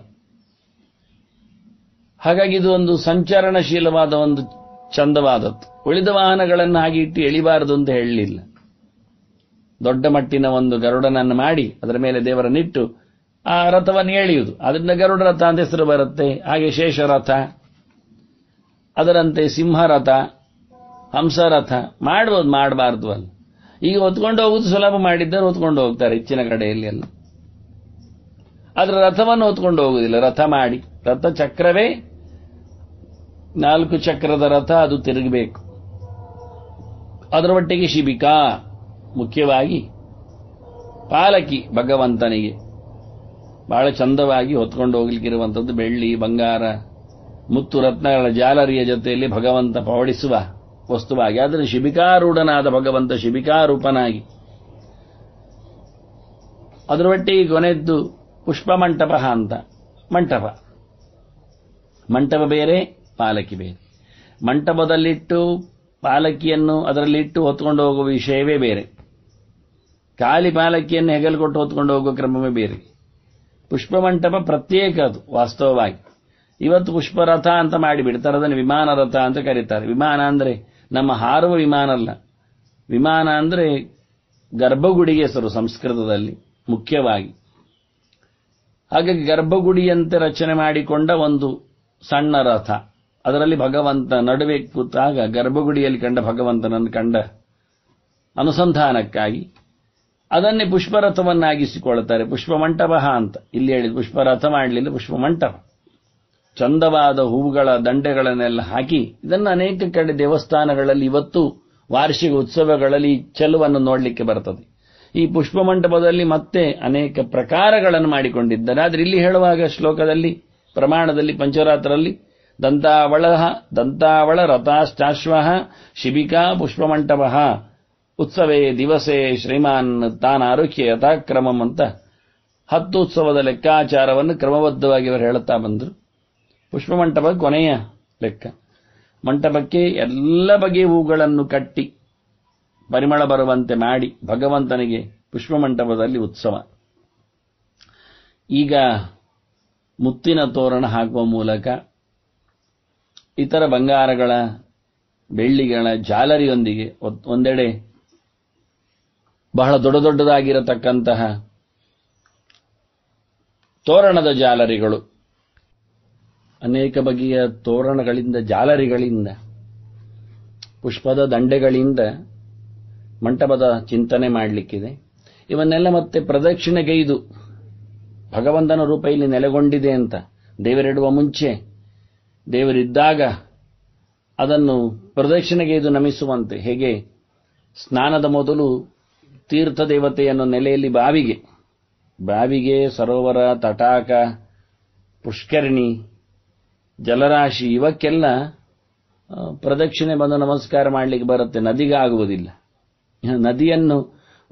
ಹಾಗಾಗಿ ಇದು ಒಂದು ಸಂಚರಣಶೀಲವಾದ ಒಂದು ಚಂದವಾದದ್ದು ಉಳಿದ ವಾಹನಗಳನ್ನು ಹಾಗೆ ಇಟ್ಟು ಎಳಿಬಾರದು ಅಂತ ಹೇಳಲಿಲ್ಲ ದೊಡ್ಡ ಮಟ್ಟಿನ ಒಂದು ಗರುಡನನ್ನು ಮಾಡಿ ಅದರ ಮೇಲೆ ದೇವರನ್ನಿಟ್ಟು ಆ ರಥವನ್ನು ಎಳೆಯುವುದು ಅದರಿಂದ ಗರುಡ ರಥ ಅಂತ ಹೆಸರು ಬರುತ್ತೆ ಹಾಗೆ ಶೇಷರಥ ಅದರಂತೆ ಸಿಂಹರಥ ಹಂಸರಥ ಮಾಡ್ಬೋದು ಮಾಡಬಾರ್ದು ಅಲ್ಲ ಈಗ ಹೊತ್ಕೊಂಡು ಹೋಗುದು ಸುಲಭ ಮಾಡಿದ್ದರೆ ಹೊತ್ಕೊಂಡು ಹೋಗ್ತಾರೆ ಹೆಚ್ಚಿನ ಕಡೆಯಲ್ಲಿ ಎಲ್ಲ ಅದರ ರಥವನ್ನು ಹೊತ್ಕೊಂಡು ಹೋಗುವುದಿಲ್ಲ ರಥ ಮಾಡಿ ರಥ ಚಕ್ರವೇ ನಾಲ್ಕು ಚಕ್ರದ ರಥ ಅದು ತಿರುಗಬೇಕು ಅದರ ಒಟ್ಟಿಗೆ ಶಿಬಿಕಾ ಮುಖ್ಯವಾಗಿ ಪಾಲಕಿ ಭಗವಂತನಿಗೆ ಬಹಳ ಚಂದವಾಗಿ ಹೊತ್ಕೊಂಡು ಹೋಗ್ಲಿಕ್ಕಿರುವಂಥದ್ದು ಬೆಳ್ಳಿ ಬಂಗಾರ ಮುತ್ತು ರತ್ನಗಳ ಜಾಲರಿಯ ಜೊತೆಯಲ್ಲಿ ಭಗವಂತ ಪವಡಿಸುವ ವಸ್ತುವಾಗಿ ಆದರೆ ಶಿಬಿಕಾರೂಢನಾದ ಭಗವಂತ ಶಿಬಿಕಾರೂಪನಾಗಿ ಅದರ ಒಟ್ಟಿಗೆ ಕೊನೆದ್ದು ಪುಷ್ಪ ಮಂಟಪ ಅಂತ ಮಂಟಪ ಮಂಟಪ ಬೇರೆ ಪಾಲಕಿ ಬೇರೆ ಮಂಟಪದಲ್ಲಿಟ್ಟು ಪಾಲಕಿಯನ್ನು ಅದರಲ್ಲಿಟ್ಟು ಹೊತ್ಕೊಂಡು ಹೋಗುವ ವಿಷಯವೇ ಬೇರೆ ಖಾಲಿ ಪಾಲಕಿಯನ್ನು ಹೆಗಲು ಕೊಟ್ಟು ಹೊತ್ಕೊಂಡು ಹೋಗುವ ಕ್ರಮವೇ ಬೇರೆ ಪುಷ್ಪ ಮಂಟಪ ಪ್ರತ್ಯೇಕ ಅದು ವಾಸ್ತವವಾಗಿ ಇವತ್ತು ಪುಷ್ಪರಥ ಅಂತ ಮಾಡಿಬಿಡ್ತಾರೆ ಅದನ್ನು ವಿಮಾನ ರಥ ಅಂತ ಕರೀತಾರೆ ವಿಮಾನ ಅಂದರೆ ನಮ್ಮ ಹಾರುವ ವಿಮಾನ ಅಲ್ಲ ವಿಮಾನ ಅಂದರೆ ಗರ್ಭಗುಡಿಗೆ ಹೆಸರು ಸಂಸ್ಕೃತದಲ್ಲಿ ಮುಖ್ಯವಾಗಿ ಹಾಗಾಗಿ ಗರ್ಭಗುಡಿಯಂತೆ ರಚನೆ ಮಾಡಿಕೊಂಡ ಒಂದು ಸಣ್ಣ ರಥ ಅದರಲ್ಲಿ ಭಗವಂತ ನಡುವೆ ಕೂತಾಗ ಗರ್ಭಗುಡಿಯಲ್ಲಿ ಕಂಡ ಭಗವಂತನನ್ನು ಕಂಡ ಅನುಸಂಧಾನಕ್ಕಾಗಿ ಅದನ್ನೇ ಪುಷ್ಪರಥವನ್ನಾಗಿಸಿಕೊಳ್ಳುತ್ತಾರೆ ಪುಷ್ಪಮಂಟಪ ಅಂತ ಇಲ್ಲಿ ಹೇಳಿದ ಪುಷ್ಪರಥ ಮಾಡಲಿಲ್ಲ ಪುಷ್ಪಮಂಟಪ ಚಂದವಾದ ಹೂವುಗಳ ದಂಡೆಗಳನ್ನೆಲ್ಲ ಹಾಕಿ ಇದನ್ನು ಅನೇಕ ಕಡೆ ದೇವಸ್ಥಾನಗಳಲ್ಲಿ ಇವತ್ತು ವಾರ್ಷಿಕ ಉತ್ಸವಗಳಲ್ಲಿ ಚೆಲುವನ್ನು ನೋಡಲಿಕ್ಕೆ ಬರ್ತದೆ ಈ ಪುಷ್ಪಮಂಟಪದಲ್ಲಿ ಮತ್ತೆ ಅನೇಕ ಪ್ರಕಾರಗಳನ್ನು ಮಾಡಿಕೊಂಡಿದ್ದಾರೆ ಆದರೆ ಇಲ್ಲಿ ಹೇಳುವಾಗ ಶ್ಲೋಕದಲ್ಲಿ ಪ್ರಮಾಣದಲ್ಲಿ ಪಂಚರಾತ್ರಲ್ಲಿ ದಂತಾವಳ ದಂತಾವಳ ರಥಾಶ್ಚಾಶ್ವ ಶಿಬಿಕಾ ಪುಷ್ಪಮಂಟಪ ಉತ್ಸವೇ ದಿವಸೆ ಶ್ರೀಮಾನ್ ಆರೋಗ್ಯ ಯಥಾಕ್ರಮಂ ಅಂತ ಹತ್ತು ಉತ್ಸವದ ಲೆಕ್ಕಾಚಾರವನ್ನು ಕ್ರಮಬದ್ಧವಾಗಿ ಅವರು ಹೇಳುತ್ತಾ ಬಂದರು ಪುಷ್ಪಮಂಟಪ ಕೊನೆಯ ಲೆಕ್ಕ ಮಂಟಪಕ್ಕೆ ಎಲ್ಲ ಬಗೆಯ ಹೂಗಳನ್ನು ಕಟ್ಟಿ ಪರಿಮಳ ಬರುವಂತೆ ಮಾಡಿ ಭಗವಂತನಿಗೆ ಪುಷ್ಪಮಂಟಪದಲ್ಲಿ ಉತ್ಸವ ಈಗ ಮುತ್ತಿನ ತೋರಣ ಹಾಕುವ ಮೂಲಕ ಇತರ ಬಂಗಾರಗಳ ಬೆಳ್ಳಿಗಳ ಜಾಲರಿಯೊಂದಿಗೆ ಒಂದೆಡೆ ಬಹಳ ದೊಡ್ಡ ದೊಡ್ಡದಾಗಿರತಕ್ಕಂತಹ ತೋರಣದ ಜಾಲರಿಗಳು ಅನೇಕ ಬಗೆಯ ತೋರಣಗಳಿಂದ ಜಾಲರಿಗಳಿಂದ ಪುಷ್ಪದ ದಂಡೆಗಳಿಂದ ಮಂಟಪದ ಚಿಂತನೆ ಮಾಡಲಿಕ್ಕಿದೆ ಇವನ್ನೆಲ್ಲ ಮತ್ತೆ ಪ್ರದಕ್ಷಿಣೆಗೈದು ಭಗವಂತನ ರೂಪ ಇಲ್ಲಿ ನೆಲೆಗೊಂಡಿದೆ ಅಂತ ದೇವರಿಡುವ ಮುಂಚೆ ದೇವರಿದ್ದಾಗ ಅದನ್ನು ಪ್ರದಕ್ಷಿಣೆಗೆದು ನಮಿಸುವಂತೆ ಹೇಗೆ ಸ್ನಾನದ ಮೊದಲು ತೀರ್ಥ ದೇವತೆಯನ್ನು ನೆಲೆಯಲ್ಲಿ ಬಾವಿಗೆ ಬಾವಿಗೆ ಸರೋವರ ತಟಾಕ ಪುಷ್ಕರಣಿ ಜಲರಾಶಿ ಇವಕ್ಕೆಲ್ಲ ಪ್ರದಕ್ಷಿಣೆ ಬಂದು ನಮಸ್ಕಾರ ಮಾಡಲಿಕ್ಕೆ ಬರುತ್ತೆ ನದಿಗಾಗುವುದಿಲ್ಲ ನದಿಯನ್ನು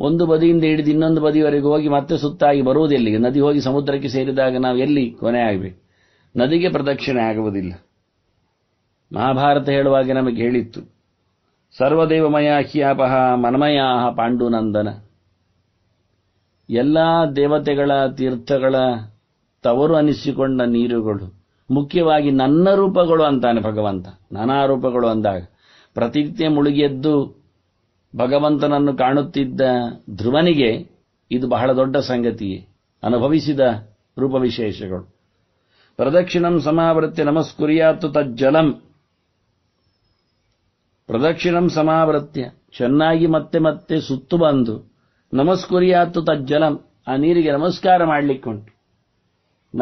ಒಂದು ಬದಿಯಿಂದ ಹಿಡಿದು ಇನ್ನೊಂದು ಬದಿಯವರೆಗೆ ಹೋಗಿ ಮತ್ತೆ ಸುತ್ತಾಗಿ ಬರುವುದೆಲ್ಲಿಗೆ ನದಿ ಹೋಗಿ ಸಮುದ್ರಕ್ಕೆ ಸೇರಿದಾಗ ನಾವು ಎಲ್ಲಿ ಕೊನೆ ಆಗಬೇಕು ನದಿಗೆ ಪ್ರದಕ್ಷಿಣೆ ಆಗುವುದಿಲ್ಲ ಮಹಾಭಾರತ ಹೇಳುವಾಗ ನಮಗೆ ಹೇಳಿತ್ತು ಸರ್ವದೇವಮಯ ಹ್ಯಾಪಹ ಮನ್ಮಯಾಹ ಪಾಂಡುನಂದನ ಎಲ್ಲ ದೇವತೆಗಳ ತೀರ್ಥಗಳ ತವರು ಅನಿಸಿಕೊಂಡ ನೀರುಗಳು ಮುಖ್ಯವಾಗಿ ನನ್ನ ರೂಪಗಳು ಅಂತಾನೆ ಭಗವಂತ ನಾನಾ ರೂಪಗಳು ಅಂದಾಗ ಪ್ರತಿನಿತ್ಯ ಮುಳುಗಿಯದ್ದು ಭಗವಂತನನ್ನು ಕಾಣುತ್ತಿದ್ದ ಧ್ರುವನಿಗೆ ಇದು ಬಹಳ ದೊಡ್ಡ ಸಂಗತಿಯೇ ಅನುಭವಿಸಿದ ರೂಪವಿಶೇಷಗಳು ಪ್ರದಕ್ಷಿಣಂ ಸಮಾವೃತ್ತಿ ನಮಸ್ಕುರಿಯಾತು ತಜ್ಜಲಂ ಪ್ರದಕ್ಷಿಣಂ ಸಮಾವೃತ್ಯ ಚೆನ್ನಾಗಿ ಮತ್ತೆ ಮತ್ತೆ ಸುತ್ತು ಬಂದು ನಮಸ್ಕುರಿಯಾತು ತಜ್ಜಲಂ ಆ ನೀರಿಗೆ ನಮಸ್ಕಾರ ಉಂಟು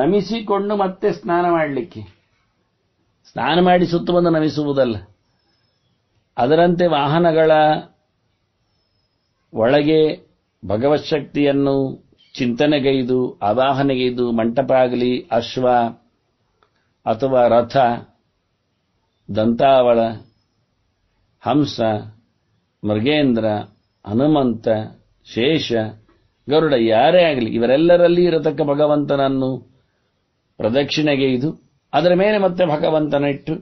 ನಮಿಸಿಕೊಂಡು ಮತ್ತೆ ಸ್ನಾನ ಮಾಡಲಿಕ್ಕೆ ಸ್ನಾನ ಮಾಡಿ ಸುತ್ತು ಬಂದು ನಮಿಸುವುದಲ್ಲ ಅದರಂತೆ ವಾಹನಗಳ ಒಳಗೆ ಭಗವತ್ ಶಕ್ತಿಯನ್ನು ಚಿಂತನೆಗೈದು ಅವಾಹನೆಗೈದು ಮಂಟಪ ಆಗಲಿ ಅಶ್ವ ಅಥವಾ ರಥ ದಂತಾವಳ ಹಂಸ ಮೃಗೇಂದ್ರ ಹನುಮಂತ ಶೇಷ ಗರುಡ ಯಾರೇ ಆಗಲಿ ಇವರೆಲ್ಲರಲ್ಲಿ ಇರತಕ್ಕ ಭಗವಂತನನ್ನು ಪ್ರದಕ್ಷಿಣೆಗೆ ಇದು ಅದರ ಮೇಲೆ ಮತ್ತೆ ಭಗವಂತನ ಇಟ್ಟು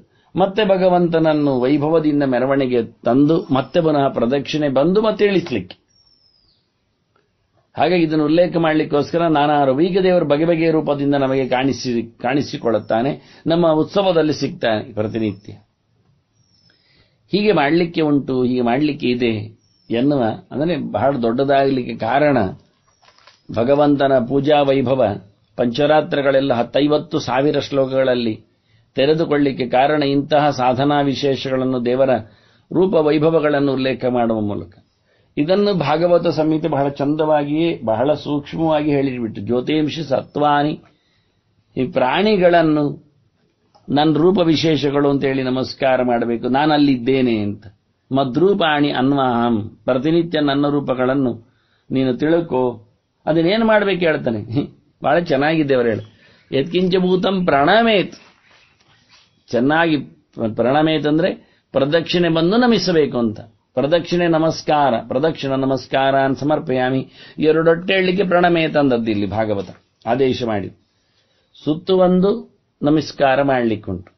ಮತ್ತೆ ಭಗವಂತನನ್ನು ವೈಭವದಿಂದ ಮೆರವಣಿಗೆ ತಂದು ಮತ್ತೆ ಪುನಃ ಪ್ರದಕ್ಷಿಣೆ ಬಂದು ಮತ್ತೆ ಇಳಿಸ್ಲಿಕ್ಕೆ ಹಾಗಾಗಿ ಇದನ್ನು ಉಲ್ಲೇಖ ಮಾಡಲಿಕ್ಕೋಸ್ಕರ ನಾನಾರು ವೀಗದೇವರು ದೇವರು ಬಗೆ ಬಗೆಯ ರೂಪದಿಂದ ನಮಗೆ ಕಾಣಿಸಿ ಕಾಣಿಸಿಕೊಳ್ಳುತ್ತಾನೆ ನಮ್ಮ ಉತ್ಸವದಲ್ಲಿ ಸಿಗ್ತಾನೆ ಪ್ರತಿನಿತ್ಯ ಹೀಗೆ ಮಾಡಲಿಕ್ಕೆ ಉಂಟು ಹೀಗೆ ಮಾಡಲಿಕ್ಕೆ ಇದೆ ಎನ್ನುವ ಅಂದರೆ ಬಹಳ ದೊಡ್ಡದಾಗಲಿಕ್ಕೆ ಕಾರಣ ಭಗವಂತನ ಪೂಜಾ ವೈಭವ ಪಂಚರಾತ್ರಗಳೆಲ್ಲ ಹತ್ತೈವತ್ತು ಸಾವಿರ ಶ್ಲೋಕಗಳಲ್ಲಿ ತೆರೆದುಕೊಳ್ಳಿಕ್ಕೆ ಕಾರಣ ಇಂತಹ ಸಾಧನಾ ವಿಶೇಷಗಳನ್ನು ದೇವರ ರೂಪ ವೈಭವಗಳನ್ನು ಉಲ್ಲೇಖ ಮಾಡುವ ಮೂಲಕ ಇದನ್ನು ಭಾಗವತ ಸಂಹಿತೆ ಬಹಳ ಚಂದವಾಗಿಯೇ ಬಹಳ ಸೂಕ್ಷ್ಮವಾಗಿ ಹೇಳಿಬಿಟ್ಟು ಜ್ಯೋತಿಂಶಿ ಸತ್ವಾನಿ ಈ ಪ್ರಾಣಿಗಳನ್ನು ನನ್ನ ರೂಪ ವಿಶೇಷಗಳು ಅಂತೇಳಿ ನಮಸ್ಕಾರ ಮಾಡಬೇಕು ನಾನಲ್ಲಿದ್ದೇನೆ ಅಂತ ಮದ್ರೂಪಾಣಿ ಅನ್ವಾಹಂ ಪ್ರತಿನಿತ್ಯ ನನ್ನ ರೂಪಗಳನ್ನು ನೀನು ತಿಳುಕೋ ಅದನ್ನೇನು ಮಾಡ್ಬೇಕು ಹೇಳ್ತಾನೆ ಬಹಳ ಚೆನ್ನಾಗಿದೆ ಅವ್ರು ಹೇಳಿ ಭೂತಂ ಪ್ರಣಮೇತ್ ಚೆನ್ನಾಗಿ ಪ್ರಣಮೇತ್ ಅಂದ್ರೆ ಪ್ರದಕ್ಷಿಣೆ ಬಂದು ನಮಿಸಬೇಕು ಅಂತ ಪ್ರದಕ್ಷಿಣೆ ನಮಸ್ಕಾರ ಪ್ರದಕ್ಷಿಣ ನಮಸ್ಕಾರ ಸಮರ್ಪಯಾಮಿ ಎರಡೊಟ್ಟೆ ಹೇಳಲಿಕ್ಕೆ ಪ್ರಣಮೇತ್ ಅಂದದ್ದು ಇಲ್ಲಿ ಭಾಗವತ ಆದೇಶ ಮಾಡಿ ಸುತ್ತು ನಮಸ್ಕಾರ ಮಾಡಲಿಕ್ಕುಂಟು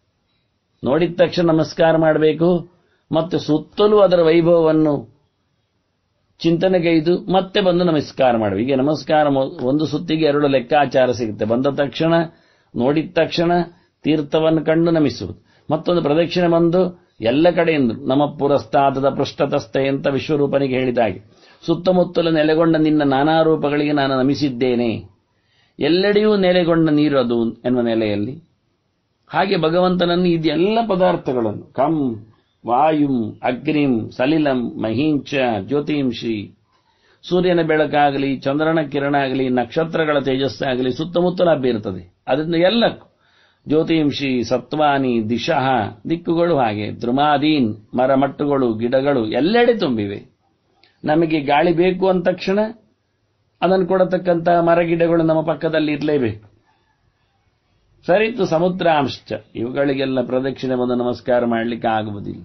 ನೋಡಿದ ತಕ್ಷಣ ನಮಸ್ಕಾರ ಮಾಡಬೇಕು ಮತ್ತೆ ಸುತ್ತಲೂ ಅದರ ವೈಭವವನ್ನು ಚಿಂತನೆಗೈದು ಮತ್ತೆ ಬಂದು ನಮಸ್ಕಾರ ಮಾಡುವ ಹೀಗೆ ನಮಸ್ಕಾರ ಒಂದು ಸುತ್ತಿಗೆ ಎರಡು ಲೆಕ್ಕಾಚಾರ ಸಿಗುತ್ತೆ ಬಂದ ತಕ್ಷಣ ನೋಡಿದ ತಕ್ಷಣ ತೀರ್ಥವನ್ನು ಕಂಡು ನಮಿಸುವುದು ಮತ್ತೊಂದು ಪ್ರದಕ್ಷಿಣೆ ಬಂದು ಎಲ್ಲ ಕಡೆಯಿಂದ ನಮ್ಮ ಪುರಸ್ತಾದದ ಪೃಷ್ಠತಸ್ಥೆ ಅಂತ ವಿಶ್ವರೂಪನಿಗೆ ಹೇಳಿದ ಹಾಗೆ ಸುತ್ತಮುತ್ತಲ ನೆಲೆಗೊಂಡ ನಿನ್ನ ನಾನಾ ರೂಪಗಳಿಗೆ ನಾನು ನಮಿಸಿದ್ದೇನೆ ಎಲ್ಲೆಡೆಯೂ ನೆಲೆಗೊಂಡ ನೀರು ಅದು ಎನ್ನುವ ನೆಲೆಯಲ್ಲಿ ಹಾಗೆ ಭಗವಂತನನ್ನು ಇದೆಲ್ಲ ಪದಾರ್ಥಗಳನ್ನು ಕಂ ವಾಯುಂ ಅಗ್ನಿಂ ಸಲಿಲಂ ಮಹಿಂಚ ಜ್ಯೋತಿಂಶಿ ಸೂರ್ಯನ ಬೆಳಕಾಗಲಿ ಚಂದ್ರನ ಕಿರಣ ಆಗಲಿ ನಕ್ಷತ್ರಗಳ ತೇಜಸ್ಸಾಗಲಿ ಸುತ್ತಮುತ್ತಲ ಬೀರುತ್ತದೆ ಅದರಿಂದ ಎಲ್ಲಕ್ಕೂ ಜ್ಯೋತಿಂಶಿ ಸತ್ವಾನಿ ದಿಶಃ ದಿಕ್ಕುಗಳು ಹಾಗೆ ದ್ರುಮಾದೀನ್ ಮರಮಟ್ಟುಗಳು ಗಿಡಗಳು ಎಲ್ಲೆಡೆ ತುಂಬಿವೆ ನಮಗೆ ಗಾಳಿ ಬೇಕು ಅಂದ ತಕ್ಷಣ ಅದನ್ನು ಕೊಡತಕ್ಕಂತಹ ಮರಗಿಡಗಳು ನಮ್ಮ ಪಕ್ಕದಲ್ಲಿ ಇರಲೇಬೇಕು ಸರಿತು ಸಮುದ್ರಾಂಶ್ಚ ಇವುಗಳಿಗೆಲ್ಲ ಬಂದು ನಮಸ್ಕಾರ ಮಾಡಲಿಕ್ಕೆ ಆಗುವುದಿಲ್ಲ